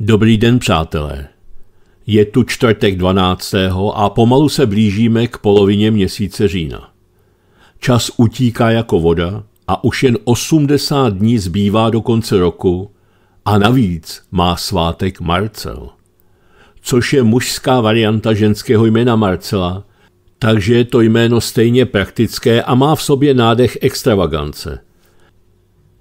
Dobrý den, přátelé. Je tu čtvrtek 12. a pomalu se blížíme k polovině měsíce října. Čas utíká jako voda a už jen 80 dní zbývá do konce roku a navíc má svátek Marcel, což je mužská varianta ženského jména Marcela, takže je to jméno stejně praktické a má v sobě nádech extravagance.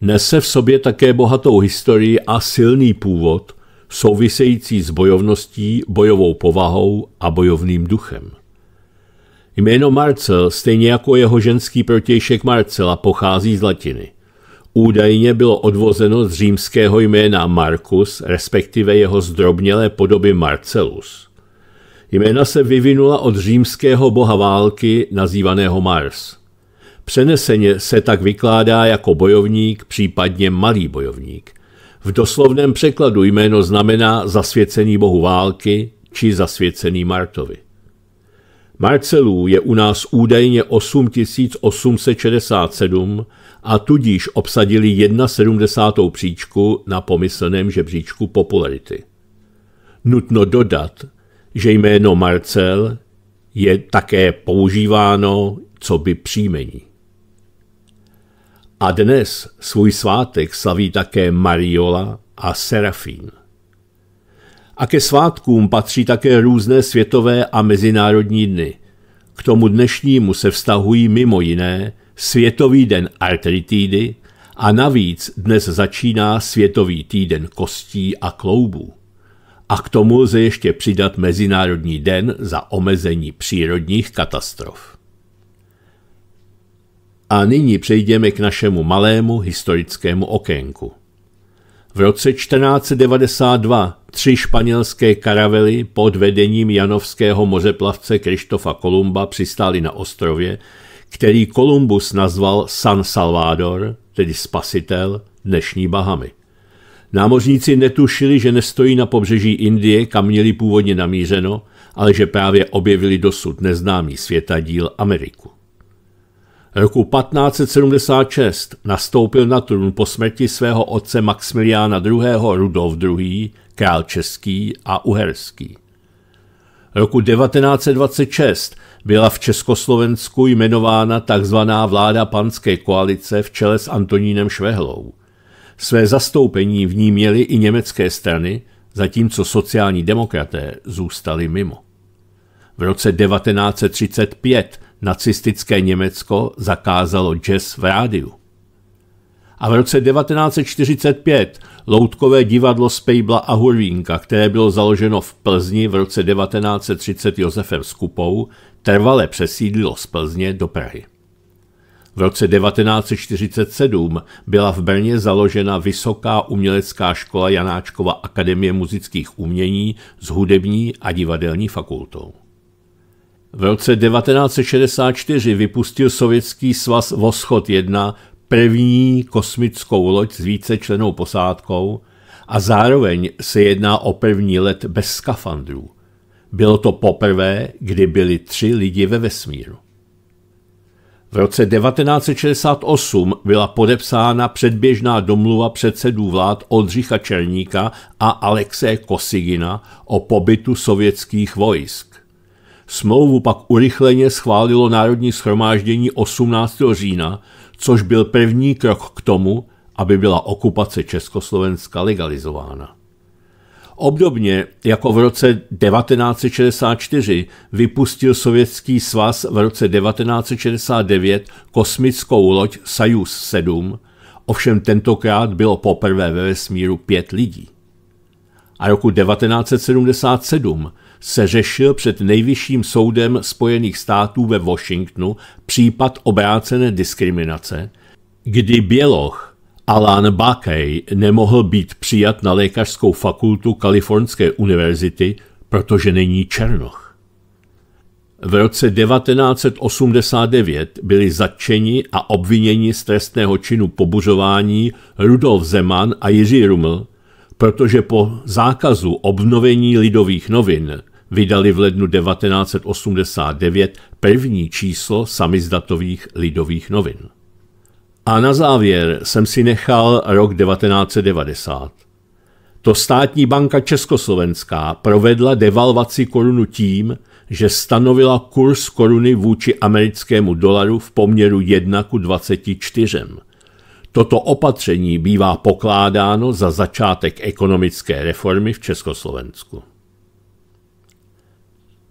Nese v sobě také bohatou historii a silný původ, související s bojovností, bojovou povahou a bojovným duchem. Jméno Marcel, stejně jako jeho ženský protějšek Marcela, pochází z latiny. Údajně bylo odvozeno z římského jména Marcus, respektive jeho zdrobnělé podoby Marcellus. Jména se vyvinula od římského boha války nazývaného Mars. Přeneseně se tak vykládá jako bojovník, případně malý bojovník. V doslovném překladu jméno znamená zasvěcený bohu války či zasvěcený Martovi. Marcelů je u nás údajně 8867 a tudíž obsadili 1,70. příčku na pomyslném žebříčku popularity. Nutno dodat, že jméno Marcel je také používáno co by příjmení. A dnes svůj svátek slaví také Mariola a Serafín. A ke svátkům patří také různé světové a mezinárodní dny. K tomu dnešnímu se vztahují mimo jiné Světový den artritidy a navíc dnes začíná Světový týden kostí a kloubů. A k tomu lze ještě přidat Mezinárodní den za omezení přírodních katastrof. A nyní přejdeme k našemu malému historickému okénku. V roce 1492 tři španělské karavely pod vedením janovského mořeplavce Krištofa Kolumba přistály na ostrově, který Kolumbus nazval San Salvador, tedy spasitel dnešní Bahamy. Námořníci netušili, že nestojí na pobřeží Indie, kam měli původně namířeno, ale že právě objevili dosud neznámý světadíl Ameriku. Roku 1576 nastoupil na trůn po smrti svého otce Maximiliána II. Rudolf II., král český a uherský. Roku 1926 byla v Československu jmenována tzv. vláda panské koalice v čele s Antonínem Švehlou. Své zastoupení v ní měly i německé strany, zatímco sociální demokraté zůstali mimo. V roce 1935 nacistické Německo zakázalo jazz v rádiu. A v roce 1945 loutkové divadlo Spejbla a Hurvínka, které bylo založeno v Plzni v roce 1930 Josefem Skupou, trvale přesídlilo z Plzně do Prahy. V roce 1947 byla v Brně založena Vysoká umělecká škola Janáčkova akademie muzických umění s hudební a divadelní fakultou. V roce 1964 vypustil Sovětský svaz Voschod 1 první kosmickou loď s více členou posádkou a zároveň se jedná o první let bez skafandrů. Bylo to poprvé, kdy byli tři lidi ve vesmíru. V roce 1968 byla podepsána předběžná domluva předsedů vlád Oldřicha Černíka a Alexe Kosigina o pobytu sovětských vojsk. Smlouvu pak urychleně schválilo Národní schromáždění 18. října, což byl první krok k tomu, aby byla okupace Československa legalizována. Obdobně jako v roce 1964 vypustil Sovětský svaz v roce 1969 kosmickou loď Sajus 7, ovšem tentokrát bylo poprvé ve vesmíru pět lidí. A roku 1977 se řešil před nejvyšším soudem Spojených států ve Washingtonu případ obrácené diskriminace, kdy Běloch Alan Bakej nemohl být přijat na lékařskou fakultu Kalifornské univerzity, protože není Černoch. V roce 1989 byli zatčeni a obviněni z trestného činu pobuřování Rudolf Zeman a Jiří Ruml, protože po zákazu obnovení lidových novin vydali v lednu 1989 první číslo samizdatových lidových novin. A na závěr jsem si nechal rok 1990. To státní banka Československá provedla devalvaci korunu tím, že stanovila kurz koruny vůči americkému dolaru v poměru 1 ku 24. Toto opatření bývá pokládáno za začátek ekonomické reformy v Československu.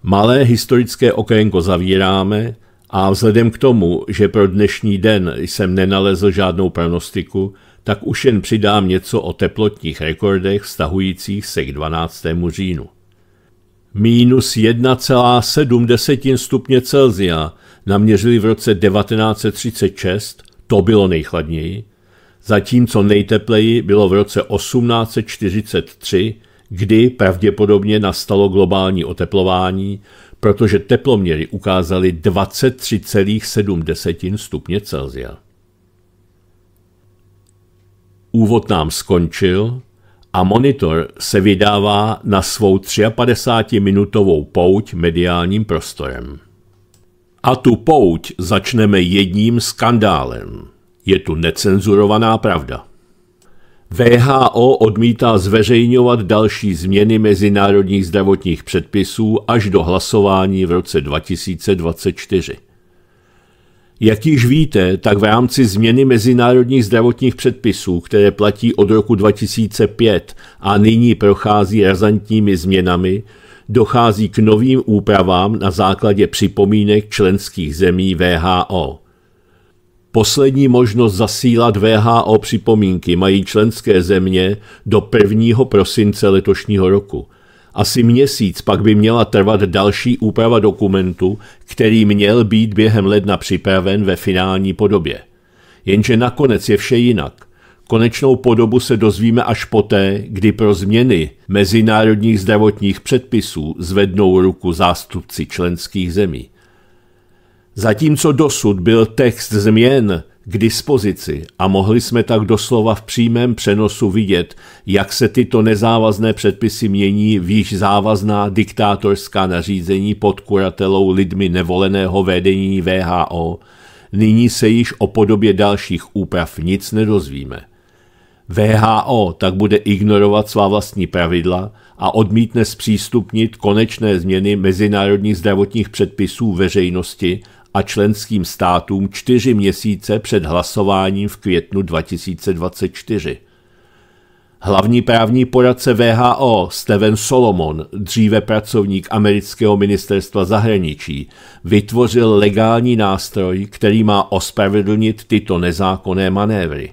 Malé historické okénko zavíráme a vzhledem k tomu, že pro dnešní den jsem nenalezl žádnou pronostiku, tak už jen přidám něco o teplotních rekordech vztahujících se k 12. říjnu. Minus 1,7 stupně Celzia naměřili v roce 1936, to bylo nejchladněji, zatímco nejtepleji bylo v roce 1843, kdy pravděpodobně nastalo globální oteplování, protože teploměry ukázaly 23,7 stupně Celsia. Úvod nám skončil a monitor se vydává na svou 53-minutovou pouť mediálním prostorem. A tu pouť začneme jedním skandálem. Je tu necenzurovaná pravda. VHO odmítá zveřejňovat další změny mezinárodních zdravotních předpisů až do hlasování v roce 2024. Jak již víte, tak v rámci změny mezinárodních zdravotních předpisů, které platí od roku 2005 a nyní prochází razantními změnami, dochází k novým úpravám na základě připomínek členských zemí VHO. Poslední možnost zasílat VHO připomínky mají členské země do 1. prosince letošního roku. Asi měsíc pak by měla trvat další úprava dokumentu, který měl být během ledna připraven ve finální podobě. Jenže nakonec je vše jinak. Konečnou podobu se dozvíme až poté, kdy pro změny mezinárodních zdravotních předpisů zvednou ruku zástupci členských zemí. Zatímco dosud byl text změn k dispozici a mohli jsme tak doslova v přímém přenosu vidět, jak se tyto nezávazné předpisy mění v již závazná diktátorská nařízení pod kuratelou lidmi nevoleného vedení VHO, nyní se již o podobě dalších úprav nic nedozvíme. VHO tak bude ignorovat svá vlastní pravidla a odmítne zpřístupnit konečné změny mezinárodních zdravotních předpisů veřejnosti – a členským státům čtyři měsíce před hlasováním v květnu 2024. Hlavní právní poradce VHO Steven Solomon, dříve pracovník amerického ministerstva zahraničí, vytvořil legální nástroj, který má ospravedlnit tyto nezákonné manévry.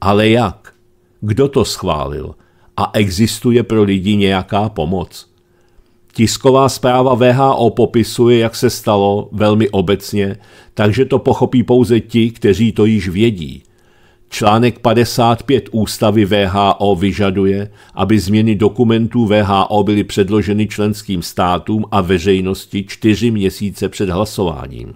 Ale jak? Kdo to schválil? A existuje pro lidi nějaká pomoc? Tisková zpráva VHO popisuje, jak se stalo, velmi obecně, takže to pochopí pouze ti, kteří to již vědí. Článek 55 ústavy VHO vyžaduje, aby změny dokumentů VHO byly předloženy členským státům a veřejnosti čtyři měsíce před hlasováním.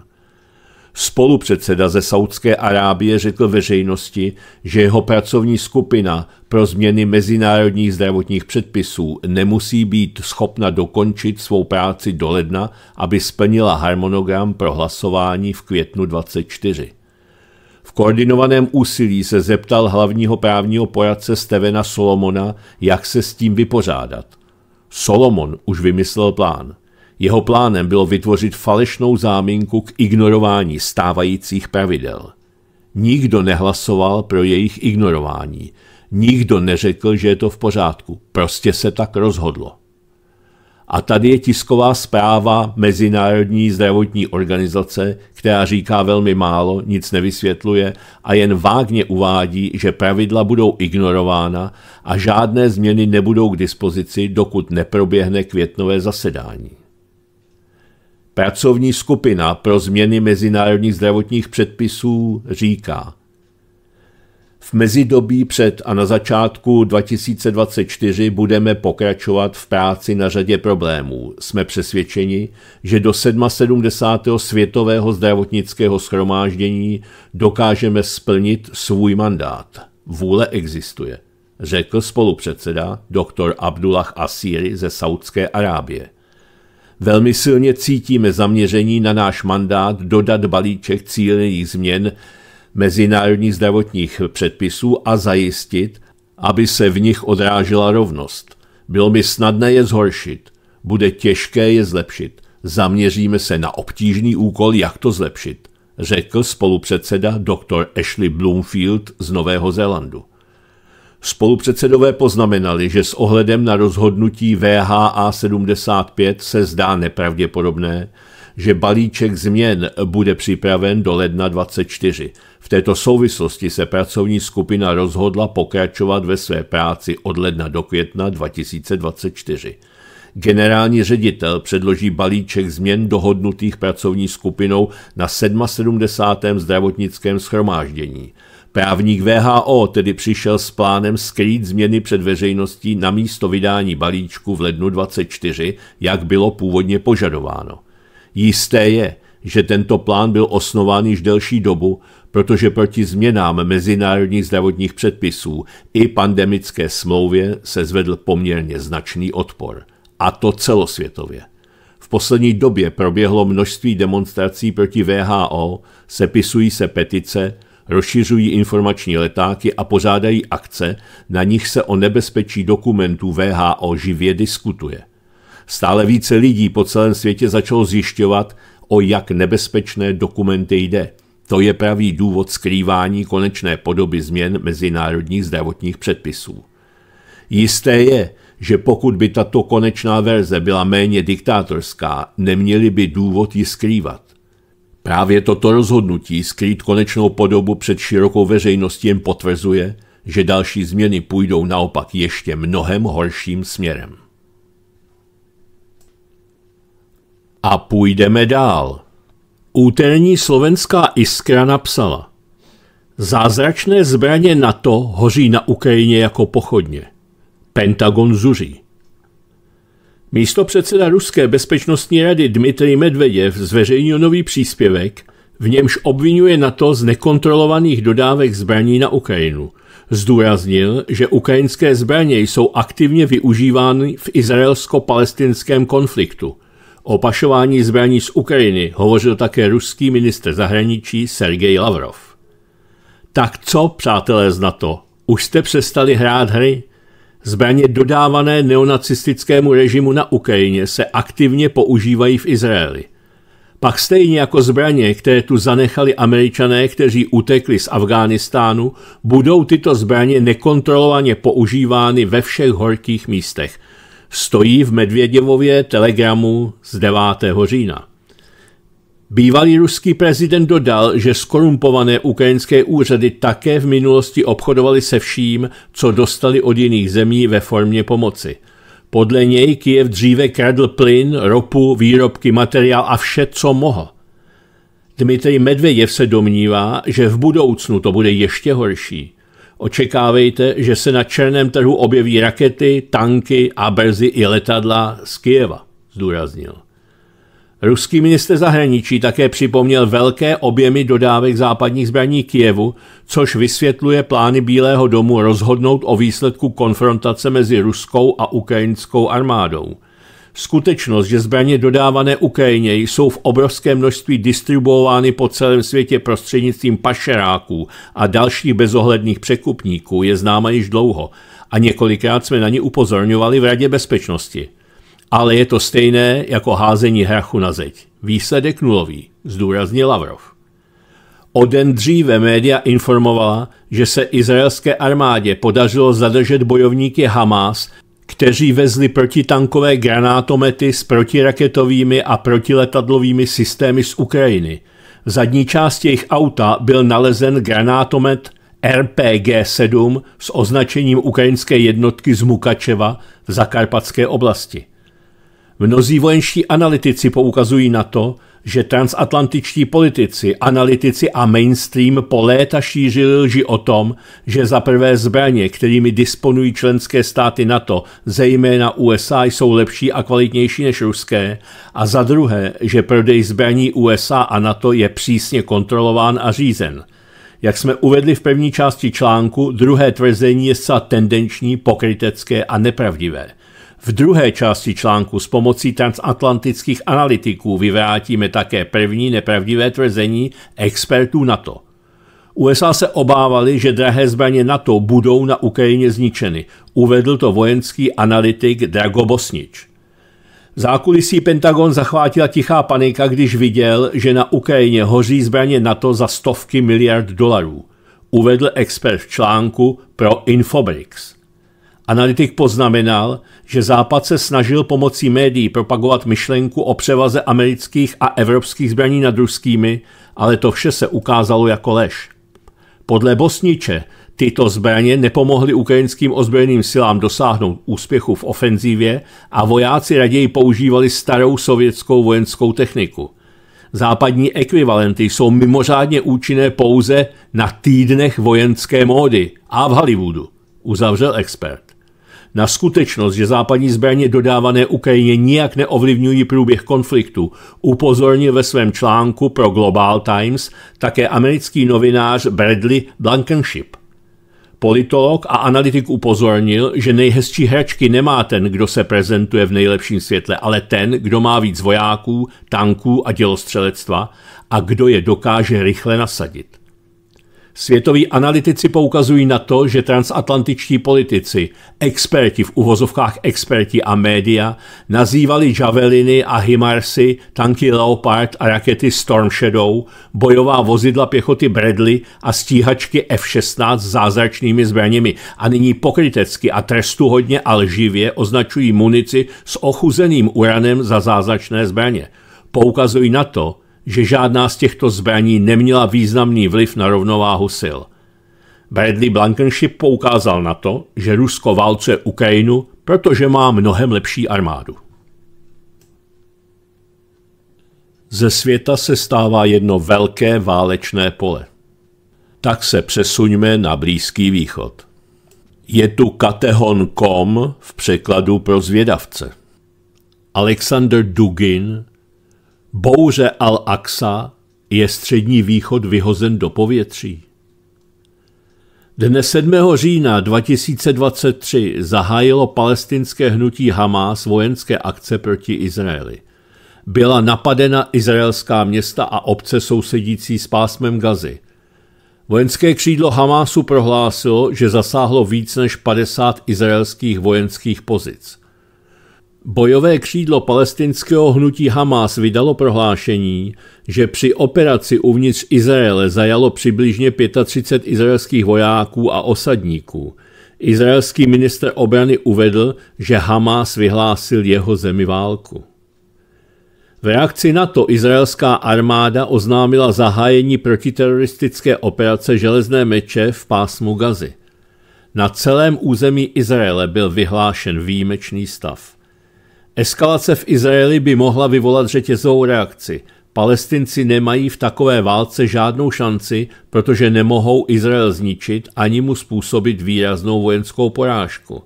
Spolupředseda ze Saudské Arábie řekl veřejnosti, že jeho pracovní skupina pro změny mezinárodních zdravotních předpisů nemusí být schopna dokončit svou práci do ledna, aby splnila harmonogram pro hlasování v květnu 24. V koordinovaném úsilí se zeptal hlavního právního poradce Stevena Solomona, jak se s tím vypořádat. Solomon už vymyslel plán – jeho plánem bylo vytvořit falešnou záminku k ignorování stávajících pravidel. Nikdo nehlasoval pro jejich ignorování. Nikdo neřekl, že je to v pořádku. Prostě se tak rozhodlo. A tady je tisková zpráva Mezinárodní zdravotní organizace, která říká velmi málo, nic nevysvětluje a jen vágně uvádí, že pravidla budou ignorována a žádné změny nebudou k dispozici, dokud neproběhne květnové zasedání. Pracovní skupina pro změny mezinárodních zdravotních předpisů říká, v mezidobí před a na začátku 2024 budeme pokračovat v práci na řadě problémů. Jsme přesvědčeni, že do 77. světového zdravotnického schromáždění dokážeme splnit svůj mandát. Vůle existuje, řekl spolupředseda dr. Abdullah Asiri ze Saudské Arábie. Velmi silně cítíme zaměření na náš mandát dodat balíček cílených změn mezinárodních zdravotních předpisů a zajistit, aby se v nich odrážela rovnost. Bylo by snadné je zhoršit, bude těžké je zlepšit. Zaměříme se na obtížný úkol, jak to zlepšit, řekl spolupředseda dr. Ashley Bloomfield z Nového Zélandu. Spolupředsedové poznamenali, že s ohledem na rozhodnutí VHA 75 se zdá nepravděpodobné, že balíček změn bude připraven do ledna 24. V této souvislosti se pracovní skupina rozhodla pokračovat ve své práci od ledna do května 2024. Generální ředitel předloží balíček změn dohodnutých pracovní skupinou na 77. zdravotnickém schromáždění. Právník VHO tedy přišel s plánem skrýt změny před veřejností na místo vydání balíčku v lednu 24, jak bylo původně požadováno. Jisté je, že tento plán byl osnován již delší dobu, protože proti změnám mezinárodních zdravotních předpisů i pandemické smlouvě se zvedl poměrně značný odpor. A to celosvětově. V poslední době proběhlo množství demonstrací proti VHO, sepisují se petice, rozšiřují informační letáky a pořádají akce, na nich se o nebezpečí dokumentů VHO živě diskutuje. Stále více lidí po celém světě začalo zjišťovat, o jak nebezpečné dokumenty jde. To je pravý důvod skrývání konečné podoby změn mezinárodních zdravotních předpisů. Jisté je, že pokud by tato konečná verze byla méně diktátorská, neměli by důvod ji skrývat. Právě toto rozhodnutí skrýt konečnou podobu před širokou veřejností jen potvrzuje, že další změny půjdou naopak ještě mnohem horším směrem. A půjdeme dál. Úterní slovenská Iskra napsala Zázračné zbraně NATO hoří na Ukrajině jako pochodně. Pentagon zuří. Místo předseda Ruské bezpečnostní rady Dmitrij Medveděv zveřejnil nový příspěvek, v němž obvinuje NATO z nekontrolovaných dodávek zbraní na Ukrajinu. Zdůraznil, že ukrajinské zbraně jsou aktivně využívány v izraelsko-palestinském konfliktu. O pašování zbraní z Ukrajiny hovořil také ruský minister zahraničí Sergej Lavrov. Tak co, přátelé z NATO, už jste přestali hrát hry? Zbraně dodávané neonacistickému režimu na Ukrajině se aktivně používají v Izraeli. Pak stejně jako zbraně, které tu zanechali američané, kteří utekli z Afghánistánu, budou tyto zbraně nekontrolovaně používány ve všech horkých místech. Stojí v Medvěděvově telegramu z 9. října. Bývalý ruský prezident dodal, že skorumpované ukrajinské úřady také v minulosti obchodovali se vším, co dostali od jiných zemí ve formě pomoci. Podle něj Kiev dříve kradl plyn, ropu, výrobky, materiál a vše, co mohl. Dmitrij Medvedev se domnívá, že v budoucnu to bude ještě horší. Očekávejte, že se na černém trhu objeví rakety, tanky a brzy i letadla z Kieva, zdůraznil. Ruský minister zahraničí také připomněl velké objemy dodávek západních zbraní Kijevu, což vysvětluje plány Bílého domu rozhodnout o výsledku konfrontace mezi ruskou a ukrajinskou armádou. Skutečnost, že zbraně dodávané Ukrajině jsou v obrovském množství distribuovány po celém světě prostřednictvím pašeráků a dalších bezohledných překupníků, je známa již dlouho a několikrát jsme na ně upozorňovali v Radě bezpečnosti. Ale je to stejné jako házení hrachu na zeď. Výsledek nulový, zdůraznil Lavrov. O den dříve média informovala, že se izraelské armádě podařilo zadržet bojovníky Hamas, kteří vezli protitankové granátomety s protiraketovými a protiletadlovými systémy z Ukrajiny. V zadní části jejich auta byl nalezen granátomet RPG-7 s označením ukrajinské jednotky z Mukačeva v zakarpatské oblasti. Mnozí vojenští analytici poukazují na to, že transatlantičtí politici, analytici a mainstream po léta šířili lži o tom, že za prvé zbraně, kterými disponují členské státy NATO, zejména USA, jsou lepší a kvalitnější než ruské, a za druhé, že prodej zbraní USA a NATO je přísně kontrolován a řízen. Jak jsme uvedli v první části článku, druhé tvrzení je zcela tendenční, pokrytecké a nepravdivé – v druhé části článku s pomocí transatlantických analytiků vyvrátíme také první nepravdivé tvrzení expertů NATO. USA se obávali, že drahé zbraně NATO budou na Ukrajině zničeny, uvedl to vojenský analytik Drago Bosnič. zákulisí Pentagon zachvátila tichá panika, když viděl, že na Ukrajině hoří zbraně NATO za stovky miliard dolarů, uvedl expert v článku pro Infobricks. Analytik poznamenal, že Západ se snažil pomocí médií propagovat myšlenku o převaze amerických a evropských zbraní nad ruskými, ale to vše se ukázalo jako lež. Podle Bosniče tyto zbraně nepomohly ukrajinským ozbrojeným silám dosáhnout úspěchu v ofenzívě a vojáci raději používali starou sovětskou vojenskou techniku. Západní ekvivalenty jsou mimořádně účinné pouze na týdnech vojenské módy a v Hollywoodu, uzavřel expert. Na skutečnost, že západní zbraně dodávané Ukrajině nijak neovlivňují průběh konfliktu, upozornil ve svém článku pro Global Times také americký novinář Bradley Blankenship. Politolog a analytik upozornil, že nejhezčí hračky nemá ten, kdo se prezentuje v nejlepším světle, ale ten, kdo má víc vojáků, tanků a dělostřelectva a kdo je dokáže rychle nasadit. Světoví analytici poukazují na to, že transatlantičtí politici, experti v uvozovkách experti a média, nazývali javeliny a himarsy, tanky Leopard a rakety Storm Shadow, bojová vozidla pěchoty Bradley a stíhačky F-16 s zázračnými zbraněmi a nyní pokrytecky a trestuhodně a lživě označují munici s ochuzeným uranem za zázračné zbraně. Poukazují na to, že žádná z těchto zbraní neměla významný vliv na rovnováhu sil. Bradley Blankenship poukázal na to, že Rusko válcuje Ukrajinu, protože má mnohem lepší armádu. Ze světa se stává jedno velké válečné pole. Tak se přesuňme na Blízký východ. Je tu katehon.com v překladu pro zvědavce. Alexander Dugin bouře Al-Aqsa je střední východ vyhozen do povětří. Dne 7. října 2023 zahájilo palestinské hnutí Hamas vojenské akce proti Izraeli. Byla napadena izraelská města a obce sousedící s pásmem Gazy. Vojenské křídlo Hamásu prohlásilo, že zasáhlo víc než 50 izraelských vojenských pozic – Bojové křídlo palestinského hnutí Hamas vydalo prohlášení, že při operaci uvnitř Izraele zajalo přibližně 35 izraelských vojáků a osadníků. Izraelský minister obrany uvedl, že Hamas vyhlásil jeho zemi válku. V reakci na to izraelská armáda oznámila zahájení protiteroristické operace Železné meče v pásmu Gazy. Na celém území Izraele byl vyhlášen výjimečný stav. Eskalace v Izraeli by mohla vyvolat řetězovou reakci. Palestinci nemají v takové válce žádnou šanci, protože nemohou Izrael zničit ani mu způsobit výraznou vojenskou porážku.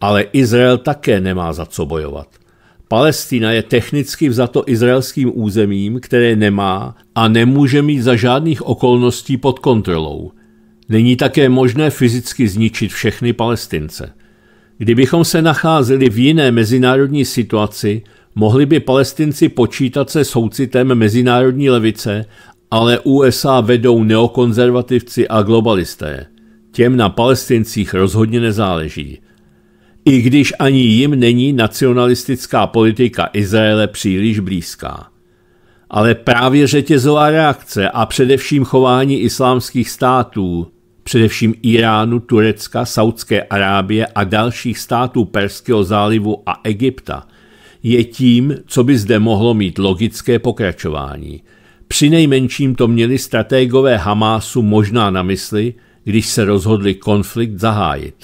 Ale Izrael také nemá za co bojovat. Palestina je technicky vzato izraelským územím, které nemá a nemůže mít za žádných okolností pod kontrolou. Není také možné fyzicky zničit všechny Palestince. Kdybychom se nacházeli v jiné mezinárodní situaci, mohli by palestinci počítat se soucitem mezinárodní levice, ale USA vedou neokonzervativci a globalisté. Těm na palestincích rozhodně nezáleží. I když ani jim není nacionalistická politika Izraele příliš blízká. Ale právě řetězová reakce a především chování islámských států především Iránu, Turecka, Saudské Arábie a dalších států Perského zálivu a Egypta, je tím, co by zde mohlo mít logické pokračování. Při nejmenším to měli strategové Hamásu možná na mysli, když se rozhodli konflikt zahájit.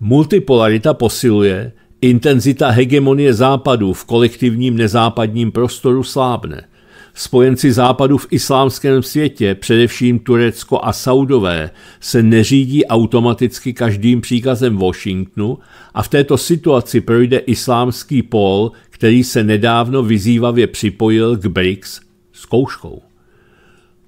Multipolarita posiluje, intenzita hegemonie západu v kolektivním nezápadním prostoru slábne – Spojenci západu v islámském světě, především Turecko a Saudové, se neřídí automaticky každým příkazem Washingtonu a v této situaci projde islámský pol, který se nedávno vyzývavě připojil k BRICS, zkouškou.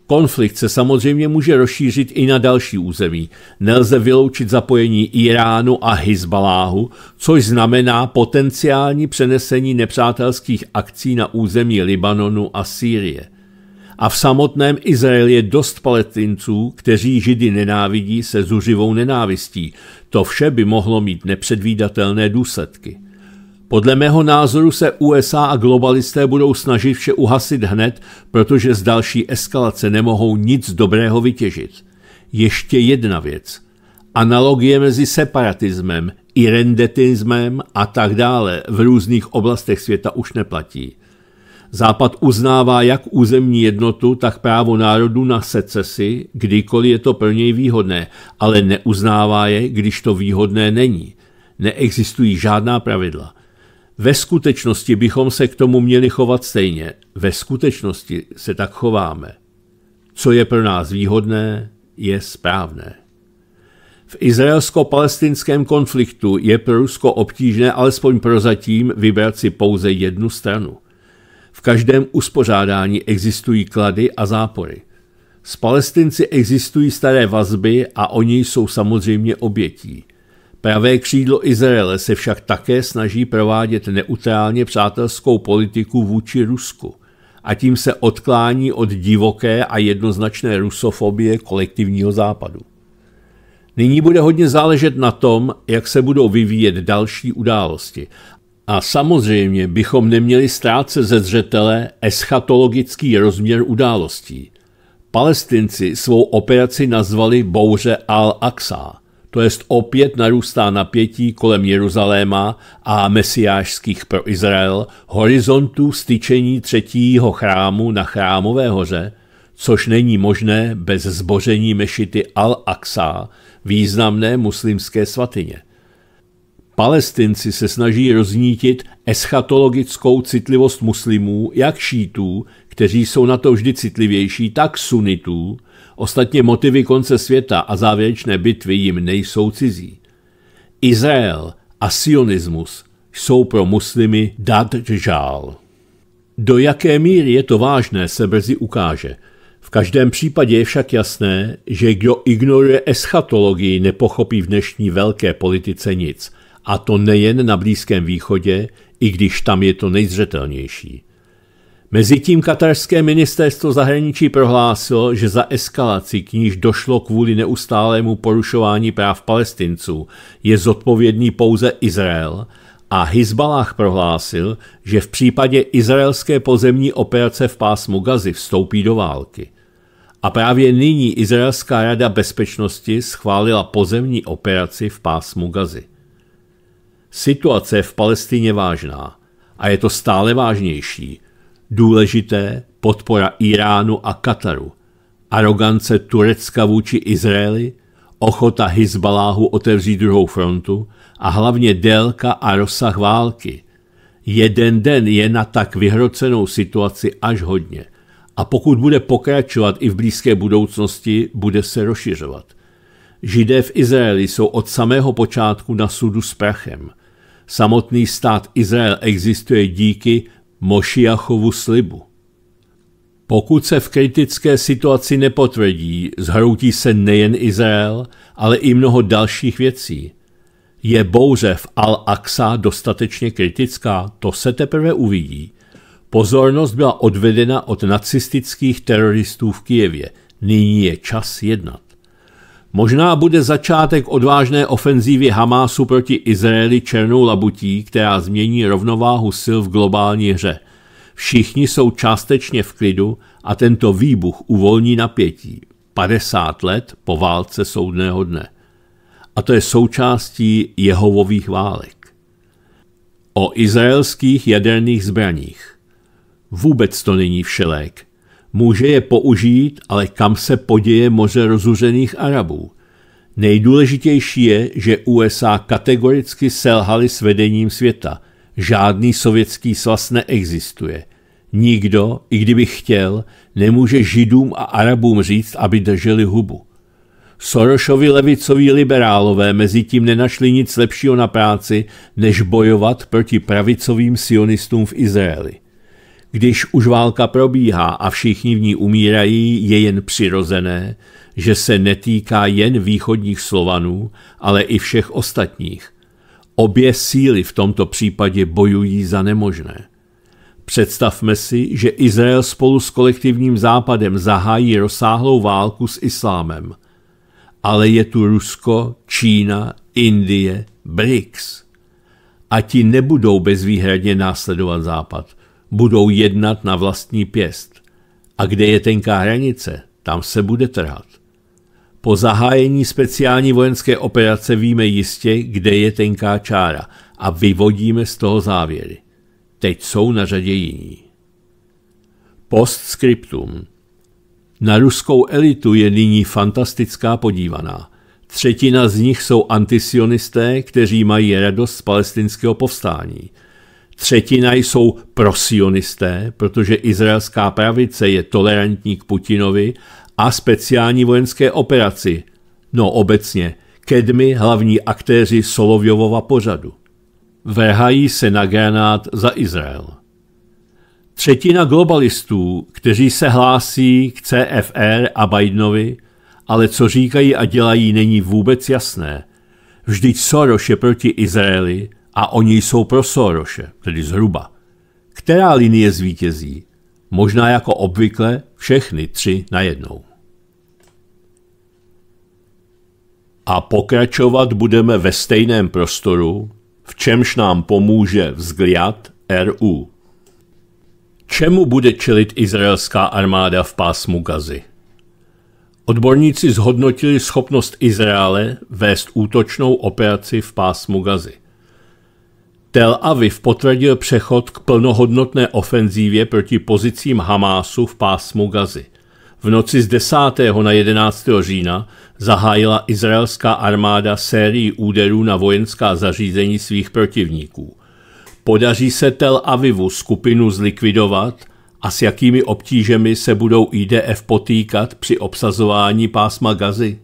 Konflikt se samozřejmě může rozšířit i na další území. Nelze vyloučit zapojení Iránu a Hizbaláhu, což znamená potenciální přenesení nepřátelských akcí na území Libanonu a Sýrie. A v samotném Izraeli je dost paletinců, kteří židy nenávidí se zuřivou nenávistí. To vše by mohlo mít nepředvídatelné důsledky. Podle mého názoru se USA a globalisté budou snažit vše uhasit hned, protože z další eskalace nemohou nic dobrého vytěžit. Ještě jedna věc. Analogie mezi separatismem, irendetismem a tak dále v různých oblastech světa už neplatí. Západ uznává jak územní jednotu, tak právo národu na secesi, kdykoliv je to pro něj výhodné, ale neuznává je, když to výhodné není. Neexistují žádná pravidla. Ve skutečnosti bychom se k tomu měli chovat stejně. Ve skutečnosti se tak chováme. Co je pro nás výhodné, je správné. V izraelsko-palestinském konfliktu je pro Rusko obtížné alespoň prozatím vybrat si pouze jednu stranu. V každém uspořádání existují klady a zápory. S Palestinci existují staré vazby a oni jsou samozřejmě obětí – Pravé křídlo Izraele se však také snaží provádět neutrálně přátelskou politiku vůči Rusku a tím se odklání od divoké a jednoznačné rusofobie kolektivního západu. Nyní bude hodně záležet na tom, jak se budou vyvíjet další události. A samozřejmě bychom neměli ztrátce ze zřetele eschatologický rozměr událostí. Palestinci svou operaci nazvali bouře Al-Aqsa – to jest opět narůstá napětí kolem Jeruzaléma a mesiášských pro Izrael horizontů styčení třetího chrámu na chrámové hoře, což není možné bez zboření mešity Al-Aqsa, významné muslimské svatyně. Palestinci se snaží roznítit eschatologickou citlivost muslimů, jak šítů, kteří jsou na to vždy citlivější, tak sunitů, Ostatně motivy konce světa a závěrečné bitvy jim nejsou cizí. Izrael a sionismus jsou pro muslimy dad žál. Do jaké míry je to vážné, se brzy ukáže. V každém případě je však jasné, že kdo ignoruje eschatologii, nepochopí v dnešní velké politice nic. A to nejen na Blízkém východě, i když tam je to nejzřetelnější. Mezitím katarské ministerstvo zahraničí prohlásilo, že za eskalací, k níž došlo kvůli neustálému porušování práv palestinců, je zodpovědný pouze Izrael a Hizbalách prohlásil, že v případě izraelské pozemní operace v pásmu Gazy vstoupí do války. A právě nyní Izraelská rada bezpečnosti schválila pozemní operaci v pásmu Gazy. Situace v Palestině vážná a je to stále vážnější – důležité podpora Iránu a Kataru, arogance Turecka vůči Izraeli, ochota Hizbaláhu otevřít druhou frontu a hlavně délka a rozsah války. Jeden den je na tak vyhrocenou situaci až hodně a pokud bude pokračovat i v blízké budoucnosti, bude se rozšiřovat. Židé v Izraeli jsou od samého počátku na sudu s prachem. Samotný stát Izrael existuje díky Mošiachovu slibu. Pokud se v kritické situaci nepotvrdí, zhroutí se nejen Izrael, ale i mnoho dalších věcí. Je bouře v Al-Aqsa dostatečně kritická, to se teprve uvidí. Pozornost byla odvedena od nacistických teroristů v Kijevě. Nyní je čas jednat. Možná bude začátek odvážné ofenzívy Hamásu proti Izraeli černou labutí, která změní rovnováhu sil v globální hře. Všichni jsou částečně v klidu a tento výbuch uvolní napětí. 50 let po válce soudného dne. A to je součástí Jehovových válek. O izraelských jaderných zbraních. Vůbec to není všelék. Může je použít, ale kam se poděje moře rozuřených Arabů? Nejdůležitější je, že USA kategoricky selhali s vedením světa. Žádný sovětský svaz neexistuje. Nikdo, i kdyby chtěl, nemůže Židům a Arabům říct, aby drželi hubu. Sorošovi levicoví liberálové mezi tím nenašli nic lepšího na práci, než bojovat proti pravicovým sionistům v Izraeli. Když už válka probíhá a všichni v ní umírají, je jen přirozené, že se netýká jen východních Slovanů, ale i všech ostatních. Obě síly v tomto případě bojují za nemožné. Představme si, že Izrael spolu s kolektivním západem zahájí rozsáhlou válku s islámem. Ale je tu Rusko, Čína, Indie, BRICS. A ti nebudou bezvýhradně následovat západ budou jednat na vlastní pěst. A kde je tenká hranice, tam se bude trhat. Po zahájení speciální vojenské operace víme jistě, kde je tenká čára a vyvodíme z toho závěry. Teď jsou na řadě jiní. Postscriptum. Na ruskou elitu je nyní fantastická podívaná. Třetina z nich jsou antisionisté, kteří mají radost z palestinského povstání – třetina jsou prosionisté, protože izraelská pravice je tolerantní k Putinovi a speciální vojenské operaci, no obecně, kedmi hlavní aktéři Solovjovova pořadu. Vrhají se na granát za Izrael. Třetina globalistů, kteří se hlásí k CFR a Bidenovi, ale co říkají a dělají není vůbec jasné. Vždyť Soros je proti Izraeli a oni jsou pro Soroše, tedy zhruba. Která linie zvítězí? Možná jako obvykle všechny tři najednou. A pokračovat budeme ve stejném prostoru, v čemž nám pomůže vzgliat RU. Čemu bude čelit izraelská armáda v pásmu Gazy? Odborníci zhodnotili schopnost Izraele vést útočnou operaci v pásmu Gazy. Tel Aviv potvrdil přechod k plnohodnotné ofenzívě proti pozicím Hamásu v pásmu Gazy. V noci z 10. na 11. října zahájila izraelská armáda sérii úderů na vojenská zařízení svých protivníků. Podaří se Tel Avivu skupinu zlikvidovat a s jakými obtížemi se budou IDF potýkat při obsazování pásma Gazy?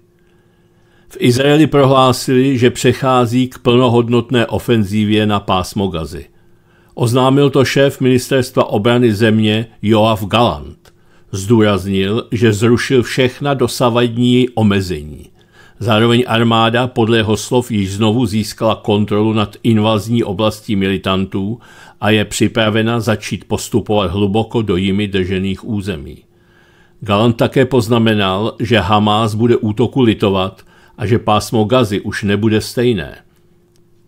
V Izraeli prohlásili, že přechází k plnohodnotné ofenzívě na pásmo Gazy. Oznámil to šéf ministerstva obrany země Joav Galant. Zdůraznil, že zrušil všechna dosavadní omezení. Zároveň armáda podle jeho slov již znovu získala kontrolu nad invazní oblastí militantů a je připravena začít postupovat hluboko do jimi držených území. Galant také poznamenal, že Hamás bude útoku litovat a že pásmo Gazy už nebude stejné.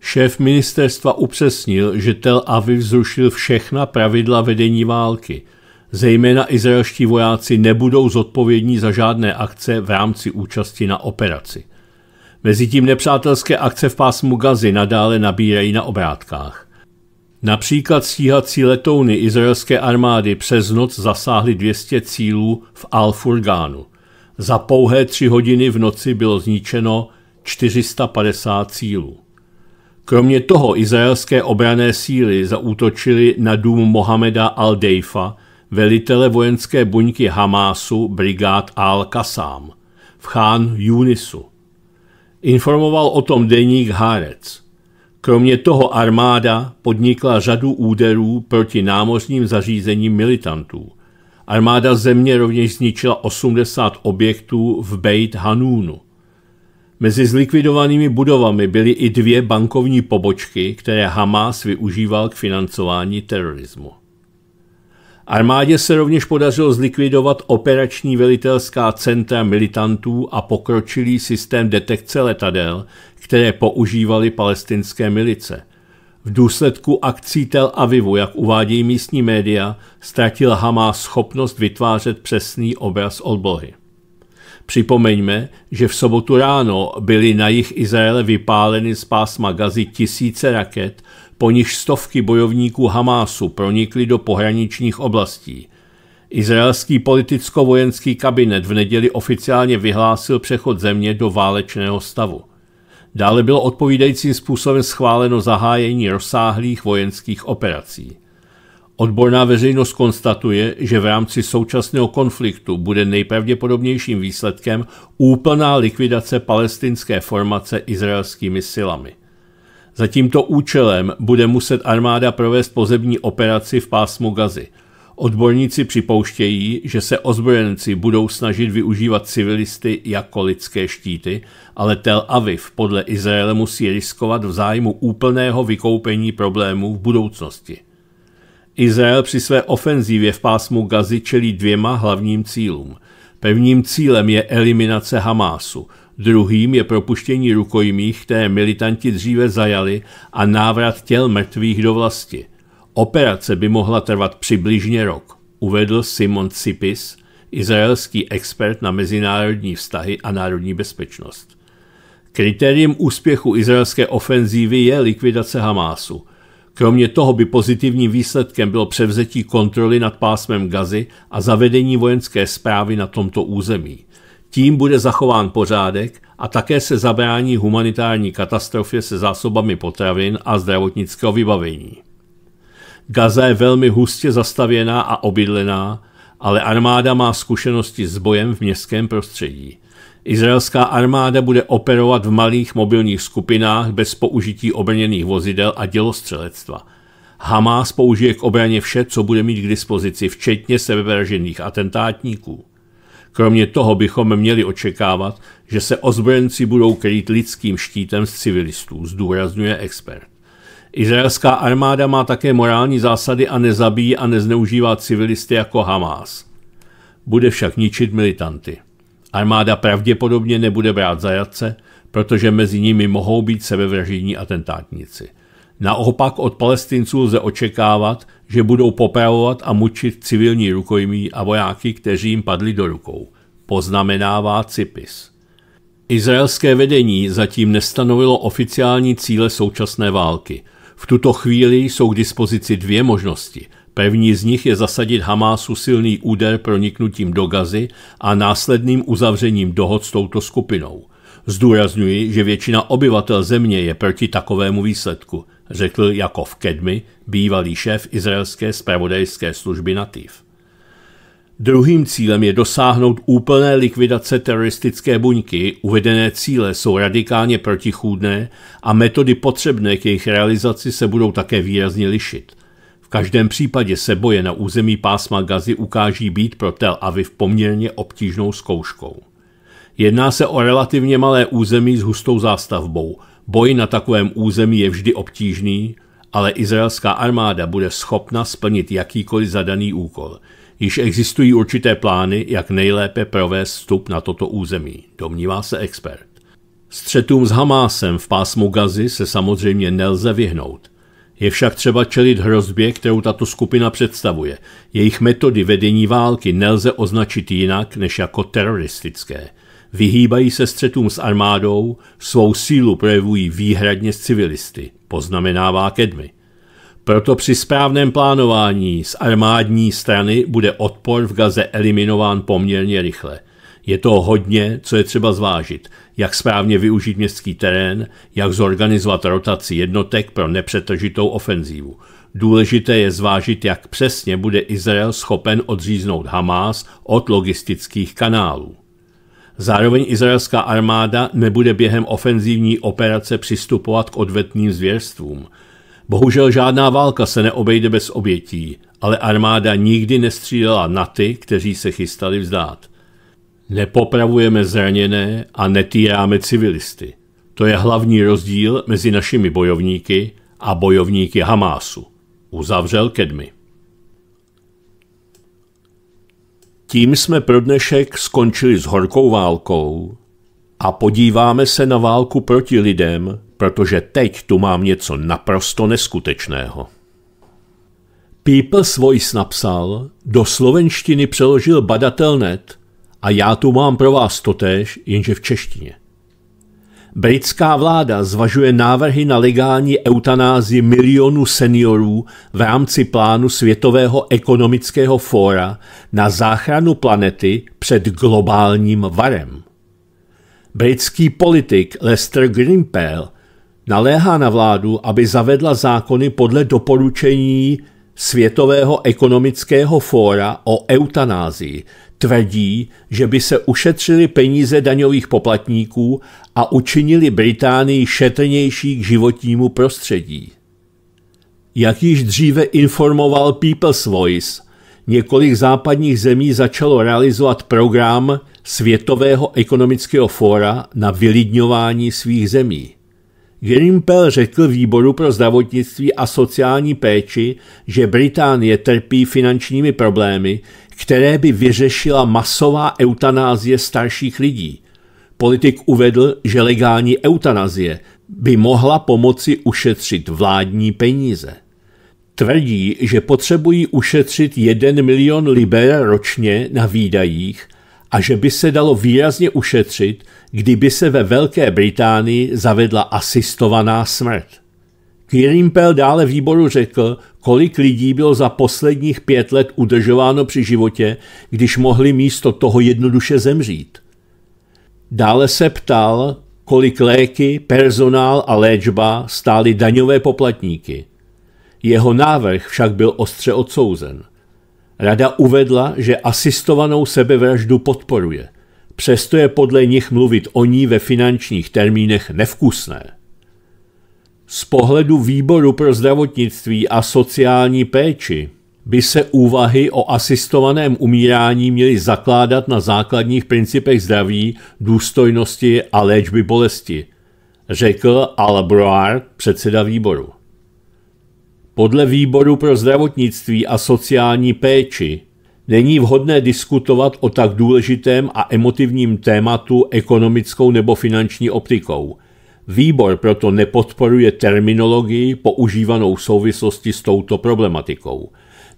Šéf ministerstva upřesnil, že Tel Aviv zrušil všechna pravidla vedení války. Zejména izraelští vojáci nebudou zodpovědní za žádné akce v rámci účasti na operaci. Mezitím nepřátelské akce v pásmu Gazy nadále nabírají na obrátkách. Například stíhací letouny izraelské armády přes noc zasáhly 200 cílů v Al-Furgánu. Za pouhé tři hodiny v noci bylo zničeno 450 cílů. Kromě toho izraelské obrané síly zaútočily na dům Mohameda al-Dejfa, velitele vojenské buňky Hamásu brigád al kasám v Chán Yunisu. Informoval o tom deník Hárec. Kromě toho armáda podnikla řadu úderů proti námořním zařízením militantů – Armáda země rovněž zničila 80 objektů v Beit Hanunu. Mezi zlikvidovanými budovami byly i dvě bankovní pobočky, které Hamas využíval k financování terorismu. Armádě se rovněž podařilo zlikvidovat operační velitelská centra militantů a pokročilý systém detekce letadel, které používaly palestinské milice – v důsledku akcí Tel Avivu, jak uvádějí místní média, ztratil Hamas schopnost vytvářet přesný obraz oblohy. Připomeňme, že v sobotu ráno byly na jich Izraele vypáleny z pásma gazy tisíce raket, po nich stovky bojovníků Hamásu pronikly do pohraničních oblastí. Izraelský politicko-vojenský kabinet v neděli oficiálně vyhlásil přechod země do válečného stavu. Dále bylo odpovídajícím způsobem schváleno zahájení rozsáhlých vojenských operací. Odborná veřejnost konstatuje, že v rámci současného konfliktu bude nejpravděpodobnějším výsledkem úplná likvidace palestinské formace izraelskými silami. Za tímto účelem bude muset armáda provést pozemní operaci v pásmu Gazy – Odborníci připouštějí, že se ozbrojenci budou snažit využívat civilisty jako lidské štíty, ale Tel Aviv podle Izraele musí riskovat v zájmu úplného vykoupení problémů v budoucnosti. Izrael při své ofenzívě v pásmu Gazy čelí dvěma hlavním cílům. Prvním cílem je eliminace Hamásu, druhým je propuštění rukojmích, které militanti dříve zajali a návrat těl mrtvých do vlasti – Operace by mohla trvat přibližně rok, uvedl Simon Tsipis, izraelský expert na mezinárodní vztahy a národní bezpečnost. Kritériem úspěchu izraelské ofenzívy je likvidace Hamásu. Kromě toho by pozitivním výsledkem bylo převzetí kontroly nad pásmem Gazy a zavedení vojenské zprávy na tomto území. Tím bude zachován pořádek a také se zabrání humanitární katastrofě se zásobami potravin a zdravotnického vybavení. Gaza je velmi hustě zastavěná a obydlená, ale armáda má zkušenosti s bojem v městském prostředí. Izraelská armáda bude operovat v malých mobilních skupinách bez použití obrněných vozidel a dělostřelectva. Hamás použije k obraně vše, co bude mít k dispozici, včetně sebevražených atentátníků. Kromě toho bychom měli očekávat, že se ozbrojenci budou kryt lidským štítem z civilistů, zdůrazňuje expert. Izraelská armáda má také morální zásady a nezabíjí a nezneužívá civilisty jako Hamás. Bude však ničit militanty. Armáda pravděpodobně nebude brát zajatce, protože mezi nimi mohou být sebevražení atentátníci. Naopak od palestinců lze očekávat, že budou popravovat a mučit civilní rukojmí a vojáky, kteří jim padli do rukou, poznamenává Cipis. Izraelské vedení zatím nestanovilo oficiální cíle současné války – v tuto chvíli jsou k dispozici dvě možnosti. První z nich je zasadit Hamásu silný úder proniknutím do Gazy a následným uzavřením dohod s touto skupinou. Zdůrazňuji, že většina obyvatel země je proti takovému výsledku, řekl Jakov Kedmi, bývalý šéf izraelské spravodajské služby Nativ. Druhým cílem je dosáhnout úplné likvidace teroristické buňky. Uvedené cíle jsou radikálně protichůdné a metody potřebné k jejich realizaci se budou také výrazně lišit. V každém případě se boje na území pásma Gazy ukáží být pro Tel Aviv poměrně obtížnou zkouškou. Jedná se o relativně malé území s hustou zástavbou. Boj na takovém území je vždy obtížný, ale izraelská armáda bude schopna splnit jakýkoliv zadaný úkol – Již existují určité plány, jak nejlépe provést vstup na toto území, domnívá se expert. Střetům s Hamásem v pásmu Gazy se samozřejmě nelze vyhnout. Je však třeba čelit hrozbě, kterou tato skupina představuje. Jejich metody vedení války nelze označit jinak než jako teroristické. Vyhýbají se střetům s armádou, svou sílu projevují výhradně s civilisty, poznamenává Kedmi. Proto při správném plánování z armádní strany bude odpor v Gaze eliminován poměrně rychle. Je to hodně, co je třeba zvážit. Jak správně využít městský terén, jak zorganizovat rotaci jednotek pro nepřetržitou ofenzívu. Důležité je zvážit, jak přesně bude Izrael schopen odříznout Hamás od logistických kanálů. Zároveň izraelská armáda nebude během ofenzivní operace přistupovat k odvetným zvěrstvům – Bohužel žádná válka se neobejde bez obětí, ale armáda nikdy nestřílela na ty, kteří se chystali vzdát. Nepopravujeme zraněné a netýráme civilisty. To je hlavní rozdíl mezi našimi bojovníky a bojovníky Hamásu. Uzavřel Kedmi. Tím jsme pro dnešek skončili s horkou válkou a podíváme se na válku proti lidem, protože teď tu mám něco naprosto neskutečného. People's Voice napsal, do slovenštiny přeložil badatelnet a já tu mám pro vás totéž, jenže v češtině. Britská vláda zvažuje návrhy na legální eutanázi milionů seniorů v rámci plánu Světového ekonomického fóra na záchranu planety před globálním varem. Britský politik Lester Grimpel naléhá na vládu, aby zavedla zákony podle doporučení Světového ekonomického fóra o eutanázii. Tvrdí, že by se ušetřili peníze daňových poplatníků a učinili Británii šetrnější k životnímu prostředí. Jak již dříve informoval People's Voice, několik západních zemí začalo realizovat program Světového ekonomického fóra na vylidňování svých zemí. Grimpel řekl výboru pro zdravotnictví a sociální péči, že Británie trpí finančními problémy, které by vyřešila masová eutanázie starších lidí. Politik uvedl, že legální eutanázie by mohla pomoci ušetřit vládní peníze. Tvrdí, že potřebují ušetřit 1 milion liber ročně na výdajích a že by se dalo výrazně ušetřit, kdyby se ve Velké Británii zavedla asistovaná smrt. Kirimpel dále výboru řekl, kolik lidí bylo za posledních pět let udržováno při životě, když mohli místo toho jednoduše zemřít. Dále se ptal, kolik léky, personál a léčba stály daňové poplatníky. Jeho návrh však byl ostře odsouzen. Rada uvedla, že asistovanou sebevraždu podporuje přesto je podle nich mluvit o ní ve finančních termínech nevkusné. Z pohledu výboru pro zdravotnictví a sociální péči by se úvahy o asistovaném umírání měly zakládat na základních principech zdraví, důstojnosti a léčby bolesti, řekl Al Broard, předseda výboru. Podle výboru pro zdravotnictví a sociální péči Není vhodné diskutovat o tak důležitém a emotivním tématu ekonomickou nebo finanční optikou. Výbor proto nepodporuje terminologii používanou v souvislosti s touto problematikou.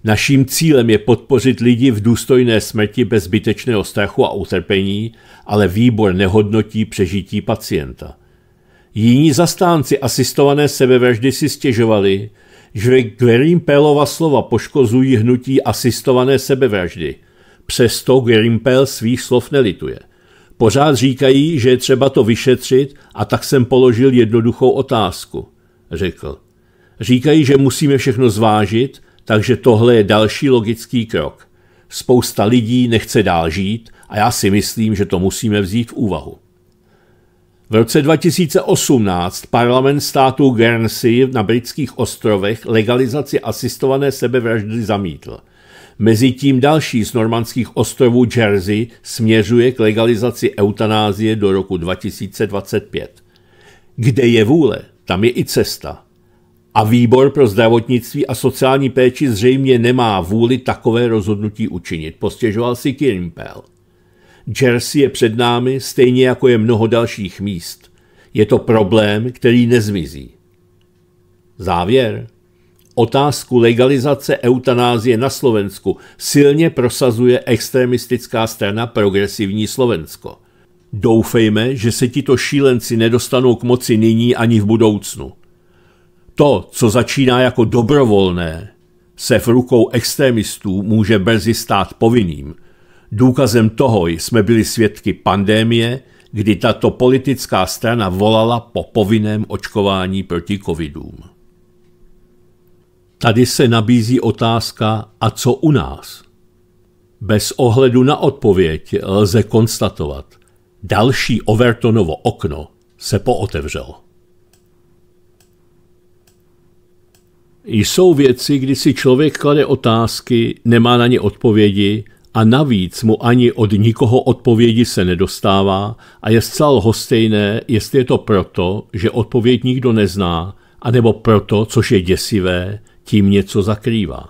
Naším cílem je podpořit lidi v důstojné smrti bez zbytečného strachu a utrpení, ale výbor nehodnotí přežití pacienta. Jiní zastánci asistované sebevraždy si stěžovali, že Gerimpelova slova poškozují hnutí asistované sebevraždy. Přesto Gerimpel svých slov nelituje. Pořád říkají, že je třeba to vyšetřit a tak jsem položil jednoduchou otázku, řekl. Říkají, že musíme všechno zvážit, takže tohle je další logický krok. Spousta lidí nechce dál žít a já si myslím, že to musíme vzít v úvahu. V roce 2018 parlament státu Guernsey na britských ostrovech legalizaci asistované sebevraždy zamítl. Mezitím další z normandských ostrovů Jersey směřuje k legalizaci eutanázie do roku 2025. Kde je vůle, tam je i cesta. A výbor pro zdravotnictví a sociální péči zřejmě nemá vůli takové rozhodnutí učinit, postěžoval si Kimpel. Jersey je před námi, stejně jako je mnoho dalších míst. Je to problém, který nezmizí. Závěr. Otázku legalizace eutanázie na Slovensku silně prosazuje extremistická strana Progresivní Slovensko. Doufejme, že se tito šílenci nedostanou k moci nyní ani v budoucnu. To, co začíná jako dobrovolné, se v rukou extremistů může brzy stát povinným – Důkazem toho jsme byli svědky pandémie, kdy tato politická strana volala po povinném očkování proti covidům. Tady se nabízí otázka, a co u nás? Bez ohledu na odpověď lze konstatovat, další Overtonovo okno se pootevřelo. Jsou věci, kdy si člověk klade otázky, nemá na ně odpovědi a navíc mu ani od nikoho odpovědi se nedostává a je zcela lhostejné, jestli je to proto, že odpověď nikdo nezná, anebo proto, což je děsivé, tím něco zakrývá.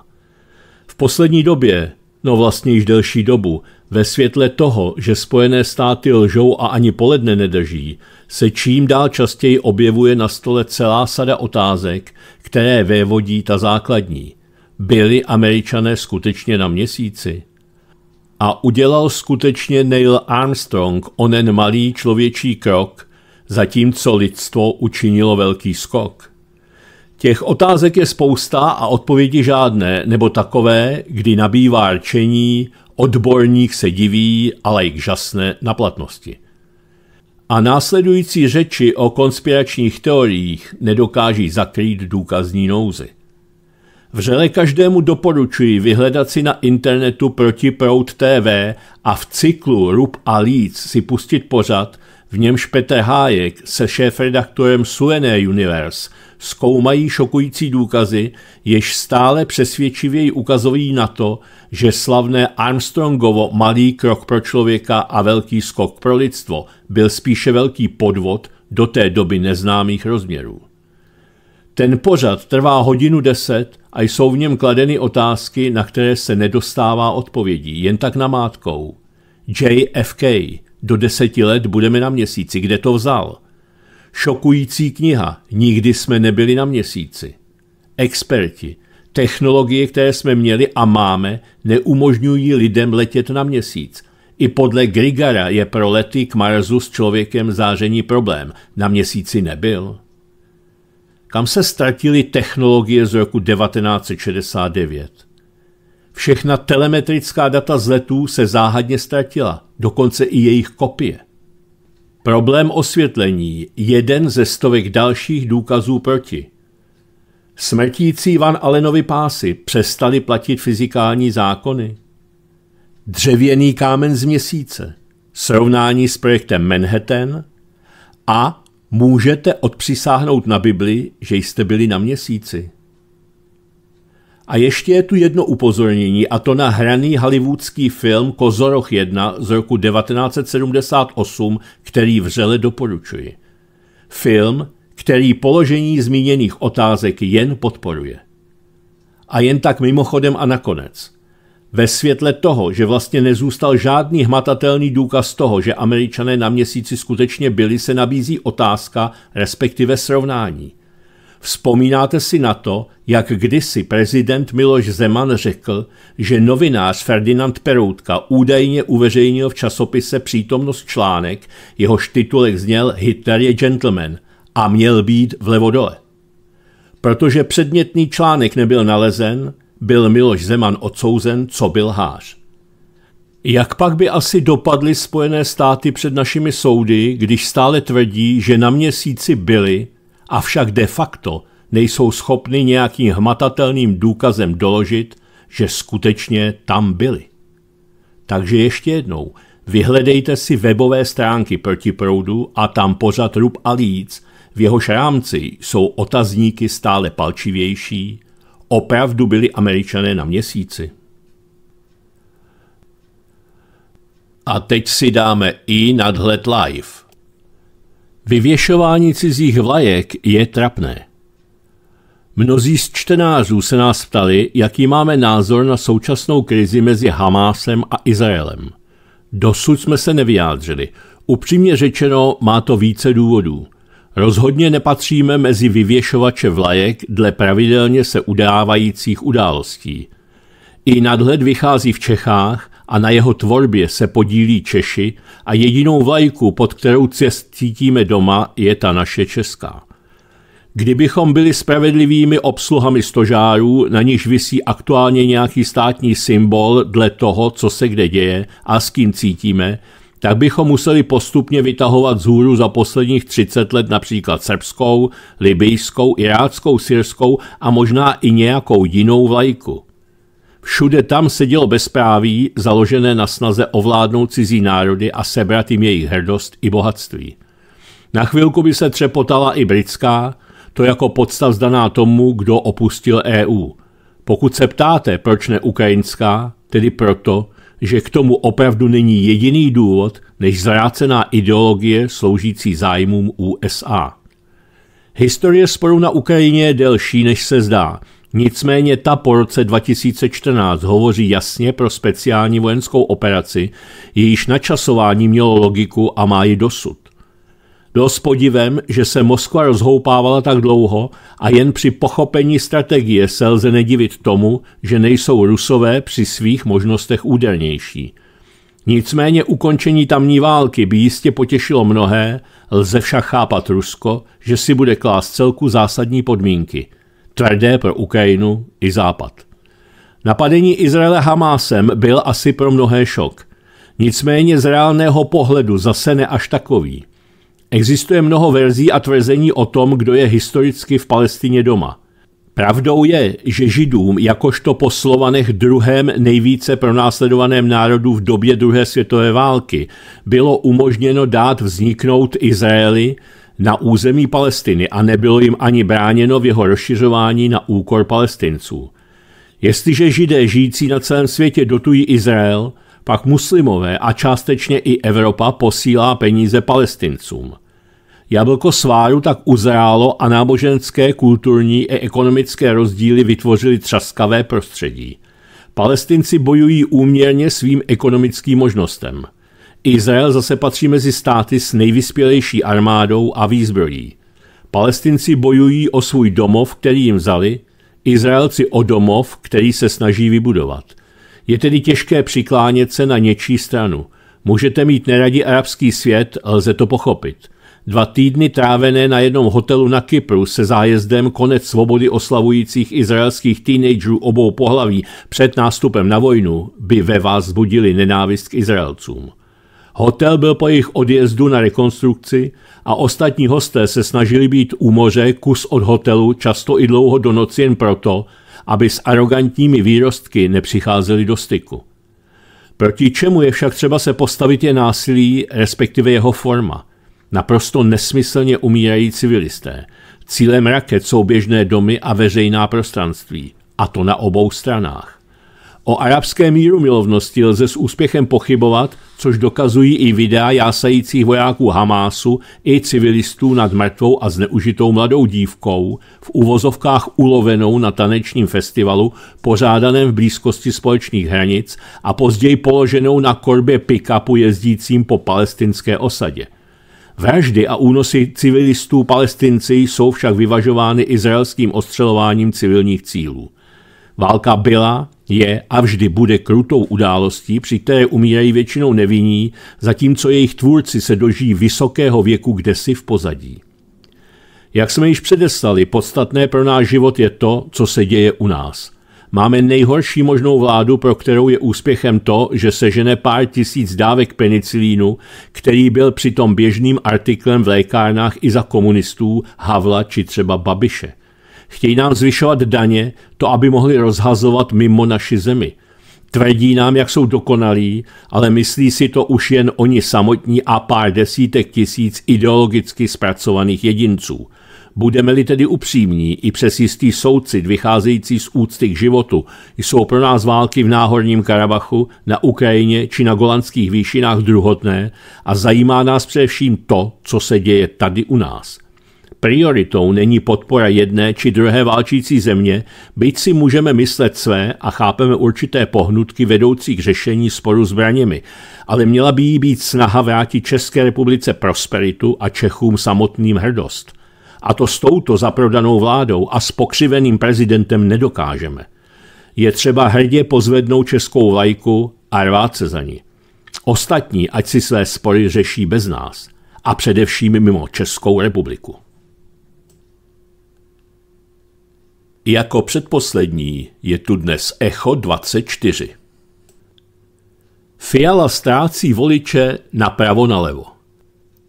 V poslední době, no vlastně již delší dobu, ve světle toho, že Spojené státy lžou a ani poledne nedrží, se čím dál častěji objevuje na stole celá sada otázek, které vévodí ta základní. Byli američané skutečně na měsíci? a udělal skutečně Neil Armstrong onen malý člověčí krok, zatímco lidstvo učinilo velký skok. Těch otázek je spousta a odpovědi žádné, nebo takové, kdy nabývá rčení, odborník se diví, ale i žasné na platnosti. A následující řeči o konspiračních teoriích nedokáží zakrýt důkazní nouzy. Vřele každému doporučuji vyhledat si na internetu proti Prout TV a v cyklu Rub a Líc si pustit pořad, v němž Petr Hájek se šéf-redaktorem Suené Universe zkoumají šokující důkazy, jež stále přesvědčivěji ukazují na to, že slavné Armstrongovo malý krok pro člověka a velký skok pro lidstvo byl spíše velký podvod do té doby neznámých rozměrů. Ten pořad trvá hodinu deset a jsou v něm kladeny otázky, na které se nedostává odpovědí, jen tak namátkou. JFK. Do deseti let budeme na měsíci. Kde to vzal? Šokující kniha. Nikdy jsme nebyli na měsíci. Experti. Technologie, které jsme měli a máme, neumožňují lidem letět na měsíc. I podle Grigara je pro lety k Marsu s člověkem záření problém. Na měsíci nebyl kam se ztratily technologie z roku 1969. Všechna telemetrická data z letů se záhadně ztratila, dokonce i jejich kopie. Problém osvětlení, jeden ze stovek dalších důkazů proti. Smrtící Van Allenovi pásy přestali platit fyzikální zákony. Dřevěný kámen z měsíce, srovnání s projektem Manhattan a můžete odpřisáhnout na Bibli, že jste byli na měsíci. A ještě je tu jedno upozornění, a to na hraný hollywoodský film Kozoroch 1 z roku 1978, který vřele doporučuji. Film, který položení zmíněných otázek jen podporuje. A jen tak mimochodem a nakonec. Ve světle toho, že vlastně nezůstal žádný hmatatelný důkaz toho, že američané na měsíci skutečně byli, se nabízí otázka, respektive srovnání. Vzpomínáte si na to, jak kdysi prezident Miloš Zeman řekl, že novinář Ferdinand Peroutka údajně uveřejnil v časopise Přítomnost článek, jehož titulek zněl Hitler je gentleman a měl být dole. Protože předmětný článek nebyl nalezen, byl Miloš Zeman odsouzen, co byl hář. Jak pak by asi dopadly Spojené státy před našimi soudy, když stále tvrdí, že na měsíci byli, avšak de facto nejsou schopni nějakým hmatatelným důkazem doložit, že skutečně tam byli. Takže ještě jednou, vyhledejte si webové stránky Protiproudu a tam pořad Rub a Líc, v jehož rámci jsou otazníky stále palčivější Opravdu byli američané na měsíci. A teď si dáme i nadhled live. Vyvěšování cizích vlajek je trapné. Mnozí z čtenářů se nás ptali, jaký máme názor na současnou krizi mezi Hamásem a Izraelem. Dosud jsme se nevyjádřili. Upřímně řečeno, má to více důvodů. Rozhodně nepatříme mezi vyvěšovače vlajek dle pravidelně se udávajících událostí. I nadhled vychází v Čechách a na jeho tvorbě se podílí Češi a jedinou vlajku, pod kterou cest cítíme doma, je ta naše česká. Kdybychom byli spravedlivými obsluhami stožárů, na níž visí aktuálně nějaký státní symbol dle toho, co se kde děje a s kým cítíme, tak bychom museli postupně vytahovat z hůru za posledních 30 let například srbskou, libijskou, iráckou, syrskou a možná i nějakou jinou vlajku. Všude tam sedělo bezpráví, založené na snaze ovládnout cizí národy a sebrat jim jejich hrdost i bohatství. Na chvilku by se třepotala i britská, to jako podstav zdaná tomu, kdo opustil EU. Pokud se ptáte, proč ne ukrajinská, tedy proto, že k tomu opravdu není jediný důvod než zrácená ideologie sloužící zájmům USA. Historie sporu na Ukrajině je delší, než se zdá. Nicméně ta po roce 2014 hovoří jasně pro speciální vojenskou operaci, jejíž načasování mělo logiku a má ji dosud. Bylo s podivem, že se Moskva rozhoupávala tak dlouho a jen při pochopení strategie se lze nedivit tomu, že nejsou rusové při svých možnostech údernější. Nicméně ukončení tamní války by jistě potěšilo mnohé, lze však chápat Rusko, že si bude klást celku zásadní podmínky. Tvrdé pro Ukrajinu i Západ. Napadení Izraele Hamásem byl asi pro mnohé šok. Nicméně z reálného pohledu zase ne až takový. Existuje mnoho verzí a tvrzení o tom, kdo je historicky v Palestině doma. Pravdou je, že Židům, jakožto po Slovanech druhém nejvíce pronásledovaném národu v době druhé světové války, bylo umožněno dát vzniknout Izraeli na území Palestiny a nebylo jim ani bráněno v jeho rozšiřování na úkor Palestinců. Jestliže Židé žijící na celém světě dotují Izrael – pak muslimové a částečně i Evropa posílá peníze palestincům. Jablko sváru tak uzrálo a náboženské, kulturní i ekonomické rozdíly vytvořily třaskavé prostředí. Palestinci bojují úměrně svým ekonomickým možnostem. Izrael zase patří mezi státy s nejvyspělejší armádou a výzbrojí. Palestinci bojují o svůj domov, který jim vzali, Izraelci o domov, který se snaží vybudovat – je tedy těžké přiklánět se na něčí stranu. Můžete mít neradi arabský svět, lze to pochopit. Dva týdny trávené na jednom hotelu na Kypru se zájezdem konec svobody oslavujících izraelských teenagerů obou pohlaví před nástupem na vojnu by ve vás zbudili nenávist k Izraelcům. Hotel byl po jejich odjezdu na rekonstrukci a ostatní hosté se snažili být u moře kus od hotelu často i dlouho do noci jen proto, aby s arrogantními výrostky nepřicházeli do styku. Proti čemu je však třeba se postavit je násilí, respektive jeho forma. Naprosto nesmyslně umírají civilisté. Cílem raket jsou běžné domy a veřejná prostranství. A to na obou stranách. O arabské míru milovnosti lze s úspěchem pochybovat, což dokazují i videa jásajících vojáků Hamásu i civilistů nad mrtvou a zneužitou mladou dívkou, v uvozovkách ulovenou na tanečním festivalu pořádaném v blízkosti společných hranic a později položenou na korbě pikapu jezdícím po palestinské osadě. Vraždy a únosy civilistů palestinci jsou však vyvažovány izraelským ostřelováním civilních cílů. Válka byla je a vždy bude krutou událostí, při které umírají většinou nevinní, zatímco jejich tvůrci se dožijí vysokého věku kdesi v pozadí. Jak jsme již předestali, podstatné pro náš život je to, co se děje u nás. Máme nejhorší možnou vládu, pro kterou je úspěchem to, že sežene pár tisíc dávek penicilínu, který byl přitom běžným artiklem v lékárnách i za komunistů, Havla či třeba Babiše – Chtějí nám zvyšovat daně, to aby mohli rozhazovat mimo naši zemi. Tvrdí nám, jak jsou dokonalí, ale myslí si to už jen oni samotní a pár desítek tisíc ideologicky zpracovaných jedinců. Budeme-li tedy upřímní, i přes jistý soucit vycházející z úcty k životu, jsou pro nás války v Náhorním Karabachu, na Ukrajině či na Golandských výšinách druhotné a zajímá nás především to, co se děje tady u nás – Prioritou není podpora jedné či druhé válčící země, byť si můžeme myslet své a chápeme určité pohnutky vedoucí k řešení sporu zbraněmi, ale měla by jí být snaha vrátit České republice prosperitu a Čechům samotným hrdost. A to s touto zaprodanou vládou a s pokřiveným prezidentem nedokážeme. Je třeba hrdě pozvednout českou vlajku a rvát se za ní. Ostatní, ať si své spory řeší bez nás a především mimo Českou republiku. Jako předposlední je tu dnes Echo 24. Fiala ztrácí voliče napravo nalevo.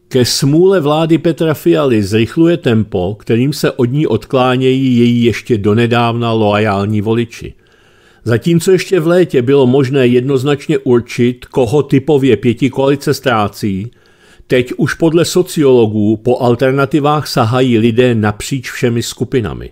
Ke smůle vlády Petra Fialy zrychluje tempo, kterým se od ní odklánějí její ještě donedávna loajální voliči. Zatímco ještě v létě bylo možné jednoznačně určit, koho typově pěti koalice ztrácí, teď už podle sociologů po alternativách sahají lidé napříč všemi skupinami.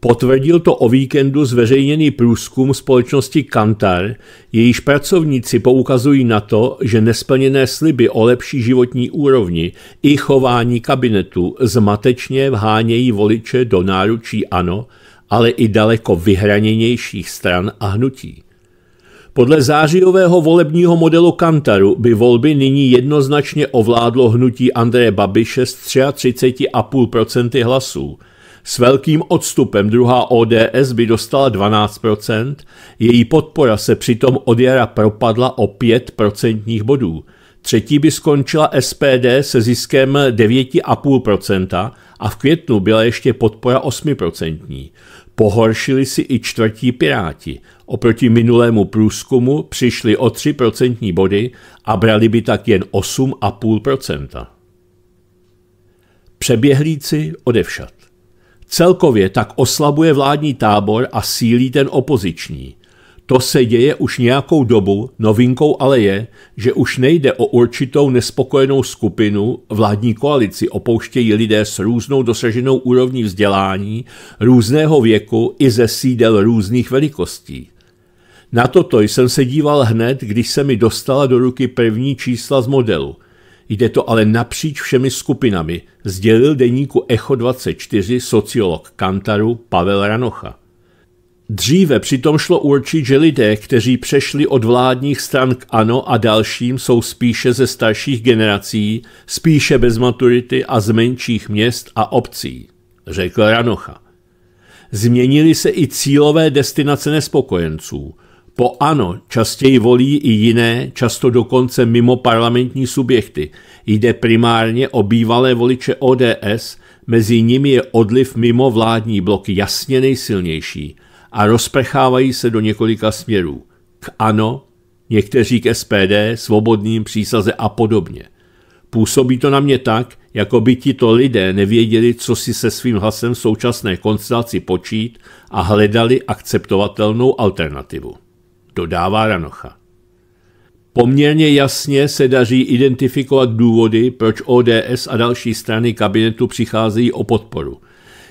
Potvrdil to o víkendu zveřejněný průzkum společnosti Kantar, jejíž pracovníci poukazují na to, že nesplněné sliby o lepší životní úrovni i chování kabinetu zmatečně vhánějí voliče do náručí ANO, ale i daleko vyhraněnějších stran a hnutí. Podle zářijového volebního modelu Kantaru by volby nyní jednoznačně ovládlo hnutí Andreje Babiše s 33,5% hlasů – s velkým odstupem druhá ODS by dostala 12%, její podpora se přitom od jara propadla o 5 procentních bodů. Třetí by skončila SPD se ziskem 9,5% a v květnu byla ještě podpora 8%. Pohoršili si i čtvrtí Piráti. Oproti minulému průzkumu přišli o 3% body a brali by tak jen 8,5%. Přeběhlíci odevšat. Celkově tak oslabuje vládní tábor a sílí ten opoziční. To se děje už nějakou dobu, novinkou ale je, že už nejde o určitou nespokojenou skupinu, vládní koalici opouštějí lidé s různou dosaženou úrovní vzdělání, různého věku i ze sídel různých velikostí. Na toto jsem se díval hned, když se mi dostala do ruky první čísla z modelu – Jde to ale napříč všemi skupinami, sdělil deníku Echo 24 sociolog Kantaru Pavel Ranocha. Dříve přitom šlo určit, že lidé, kteří přešli od vládních stran k ANO a dalším, jsou spíše ze starších generací, spíše bez maturity a z menších měst a obcí, řekl Ranocha. Změnily se i cílové destinace nespokojenců – po ano častěji volí i jiné, často dokonce mimo parlamentní subjekty. Jde primárně o bývalé voliče ODS, mezi nimi je odliv mimo vládní blok jasně nejsilnější a rozprchávají se do několika směrů. K ano, někteří k SPD, svobodným přísaze a podobně. Působí to na mě tak, jako by tito lidé nevěděli, co si se svým hlasem v současné konstelaci počít a hledali akceptovatelnou alternativu dodává Ranocha. Poměrně jasně se daří identifikovat důvody, proč ODS a další strany kabinetu přicházejí o podporu.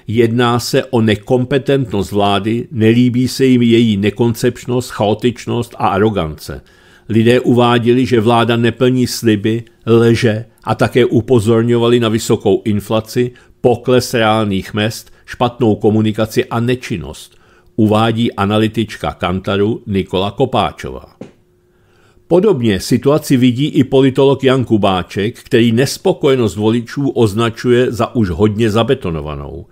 Jedná se o nekompetentnost vlády, nelíbí se jim její nekoncepčnost, chaotičnost a arogance. Lidé uváděli, že vláda neplní sliby, leže a také upozorňovali na vysokou inflaci, pokles reálných mest, špatnou komunikaci a nečinnost – uvádí analytička Kantaru Nikola Kopáčová. Podobně situaci vidí i politolog Jan Kubáček, který nespokojenost voličů označuje za už hodně zabetonovanou.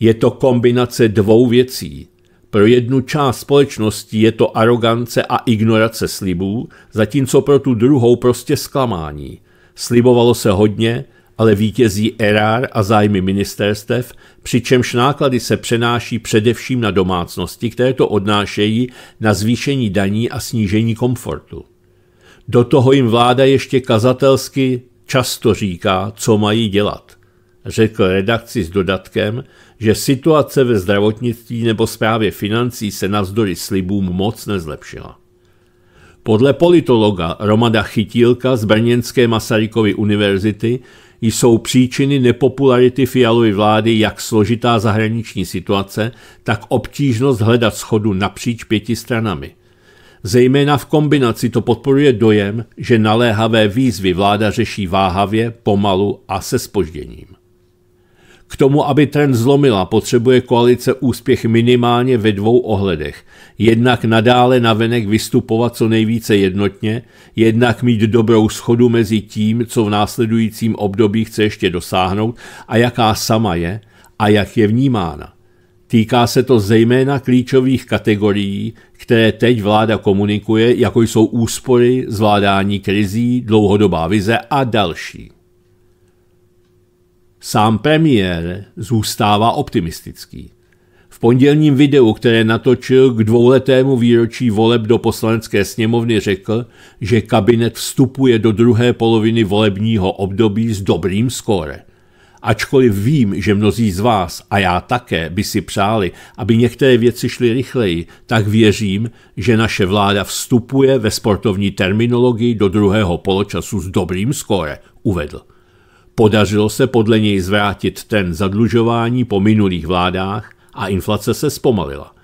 Je to kombinace dvou věcí. Pro jednu část společnosti je to arogance a ignorace slibů, zatímco pro tu druhou prostě zklamání. Slibovalo se hodně, ale vítězí erár a zájmy ministerstev, přičemž náklady se přenáší především na domácnosti, které to odnášejí na zvýšení daní a snížení komfortu. Do toho jim vláda ještě kazatelsky často říká, co mají dělat. Řekl redakci s dodatkem, že situace ve zdravotnictví nebo zprávě financí se navzdory slibům moc nezlepšila. Podle politologa Romada Chytílka z Brněnské Masarykovy univerzity jsou příčiny nepopularity fialové vlády jak složitá zahraniční situace, tak obtížnost hledat schodu napříč pěti stranami. Zejména v kombinaci to podporuje dojem, že naléhavé výzvy vláda řeší váhavě, pomalu a se spožděním. K tomu, aby trend zlomila, potřebuje koalice úspěch minimálně ve dvou ohledech. Jednak nadále navenek vystupovat co nejvíce jednotně, jednak mít dobrou schodu mezi tím, co v následujícím období chce ještě dosáhnout a jaká sama je a jak je vnímána. Týká se to zejména klíčových kategorií, které teď vláda komunikuje, jako jsou úspory, zvládání krizí, dlouhodobá vize a další. Sám premiér zůstává optimistický. V pondělním videu, které natočil k dvouletému výročí voleb do poslanecké sněmovny, řekl, že kabinet vstupuje do druhé poloviny volebního období s dobrým skóre. Ačkoliv vím, že mnozí z vás, a já také, by si přáli, aby některé věci šly rychleji, tak věřím, že naše vláda vstupuje ve sportovní terminologii do druhého poločasu s dobrým skóre, uvedl. Podařilo se podle něj zvrátit ten zadlužování po minulých vládách a inflace se zpomalila.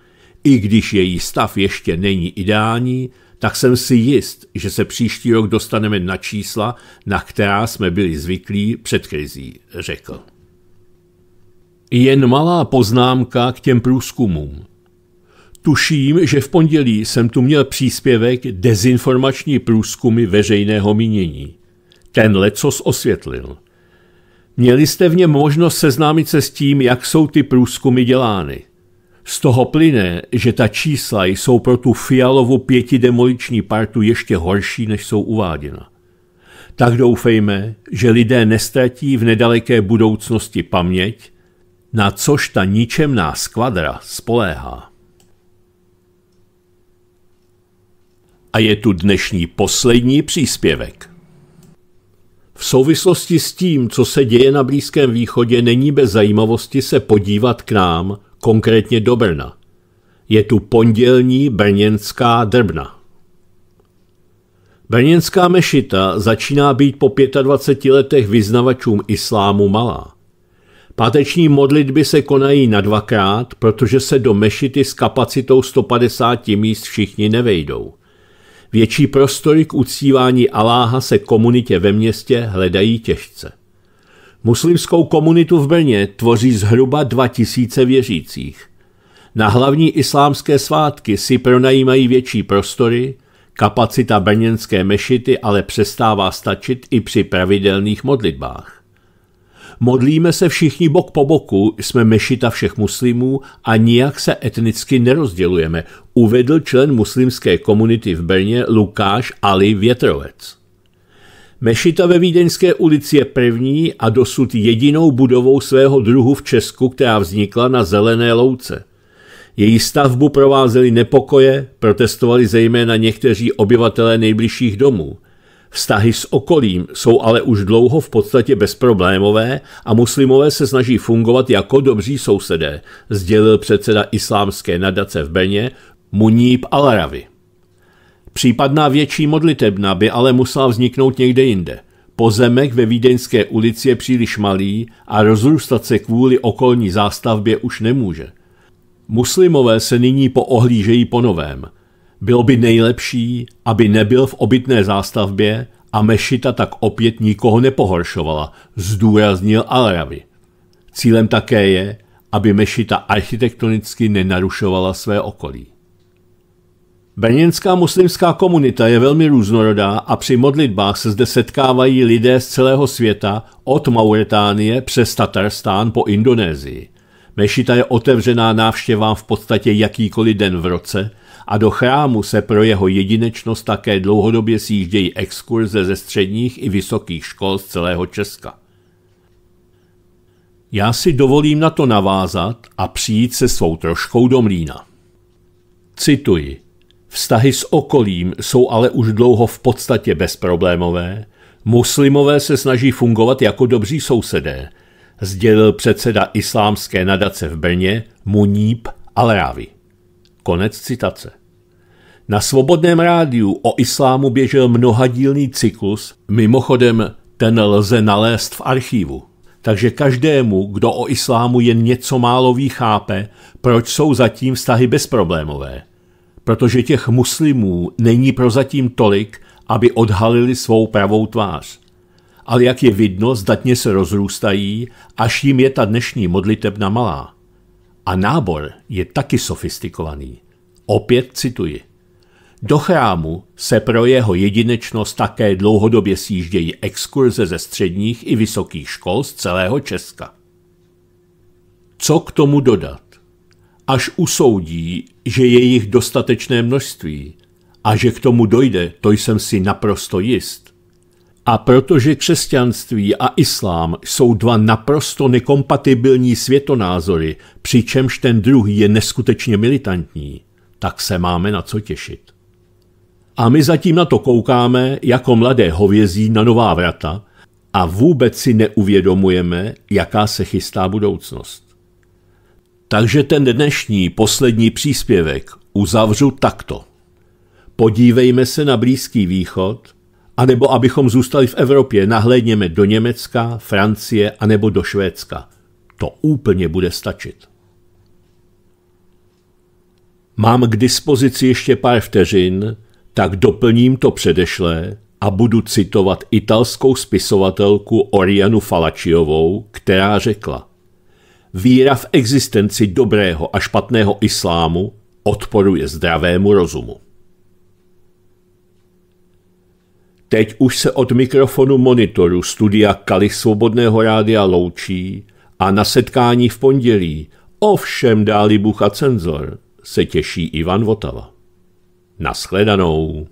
I když její stav ještě není ideální, tak jsem si jist, že se příští rok dostaneme na čísla, na která jsme byli zvyklí před krizí, řekl. Jen malá poznámka k těm průzkumům. Tuším, že v pondělí jsem tu měl příspěvek Dezinformační průzkumy veřejného mínění. Ten lecos osvětlil – Měli jste v něm možnost seznámit se s tím, jak jsou ty průzkumy dělány. Z toho plyne, že ta čísla jsou pro tu fialovu pětidemoliční partu ještě horší, než jsou uváděna. Tak doufejme, že lidé nestratí v nedaleké budoucnosti paměť, na což ta ničemná skvadra spoléhá. A je tu dnešní poslední příspěvek. V souvislosti s tím, co se děje na Blízkém východě, není bez zajímavosti se podívat k nám, konkrétně do Brna. Je tu pondělní brněnská drbna. Brněnská mešita začíná být po 25 letech vyznavačům islámu malá. Páteční modlitby se konají na dvakrát, protože se do mešity s kapacitou 150 míst všichni nevejdou – Větší prostory k uctívání Aláha se komunitě ve městě hledají těžce. Muslimskou komunitu v Brně tvoří zhruba 2000 věřících. Na hlavní islámské svátky si pronajímají větší prostory, kapacita brněnské mešity ale přestává stačit i při pravidelných modlitbách. Modlíme se všichni bok po boku, jsme mešita všech muslimů a nijak se etnicky nerozdělujeme, uvedl člen muslimské komunity v Brně Lukáš Ali Větrovec. Mešita ve Vídeňské ulici je první a dosud jedinou budovou svého druhu v Česku, která vznikla na zelené louce. Její stavbu provázely nepokoje, protestovali zejména někteří obyvatelé nejbližších domů. Vztahy s okolím jsou ale už dlouho v podstatě bezproblémové a muslimové se snaží fungovat jako dobří sousedé, sdělil předseda islámské nadace v Beně Muníb Al-Ravi. Případná větší modlitebna by ale musela vzniknout někde jinde. Pozemek ve Vídeňské ulici je příliš malý a rozrůstat se kvůli okolní zástavbě už nemůže. Muslimové se nyní poohlížejí po novém – bylo by nejlepší, aby nebyl v obytné zástavbě a Mešita tak opět nikoho nepohoršovala, zdůraznil Alravi. Cílem také je, aby Mešita architektonicky nenarušovala své okolí. Brněnská muslimská komunita je velmi různorodá a při modlitbách se zde setkávají lidé z celého světa od Mauretánie přes Tatarstán po Indonésii. Mešita je otevřená návštěvám v podstatě jakýkoliv den v roce – a do chrámu se pro jeho jedinečnost také dlouhodobě sjíždějí exkurze ze středních i vysokých škol z celého Česka. Já si dovolím na to navázat a přijít se svou troškou do mlína. Cituji. Vztahy s okolím jsou ale už dlouho v podstatě bezproblémové, muslimové se snaží fungovat jako dobří sousedé, sdělil předseda islámské nadace v Brně Muníb Alravi. Konec citace. Na svobodném rádiu o islámu běžel mnohadílný cyklus, mimochodem ten lze nalézt v archívu. Takže každému, kdo o islámu jen něco málo ví, chápe, proč jsou zatím vztahy bezproblémové. Protože těch muslimů není prozatím tolik, aby odhalili svou pravou tvář. Ale jak je vidno, zdatně se rozrůstají, až jim je ta dnešní modlitebna malá. A nábor je taky sofistikovaný. Opět cituji. Do chrámu se pro jeho jedinečnost také dlouhodobě sjíždějí exkurze ze středních i vysokých škol z celého Česka. Co k tomu dodat? Až usoudí, že je jich dostatečné množství a že k tomu dojde, to jsem si naprosto jist a protože křesťanství a islám jsou dva naprosto nekompatibilní světonázory, přičemž ten druhý je neskutečně militantní, tak se máme na co těšit. A my zatím na to koukáme jako mladé hovězí na nová vrata a vůbec si neuvědomujeme, jaká se chystá budoucnost. Takže ten dnešní poslední příspěvek uzavřu takto. Podívejme se na Blízký východ anebo abychom zůstali v Evropě, nahlédněme do Německa, Francie anebo do Švédska. To úplně bude stačit. Mám k dispozici ještě pár vteřin, tak doplním to předešlé a budu citovat italskou spisovatelku Orianu Falačiovou, která řekla Víra v existenci dobrého a špatného islámu odporuje zdravému rozumu. Teď už se od mikrofonu monitoru studia Kali Svobodného rádia loučí a na setkání v pondělí, ovšem dáli bucha cenzor, se těší Ivan Votava. Naschledanou.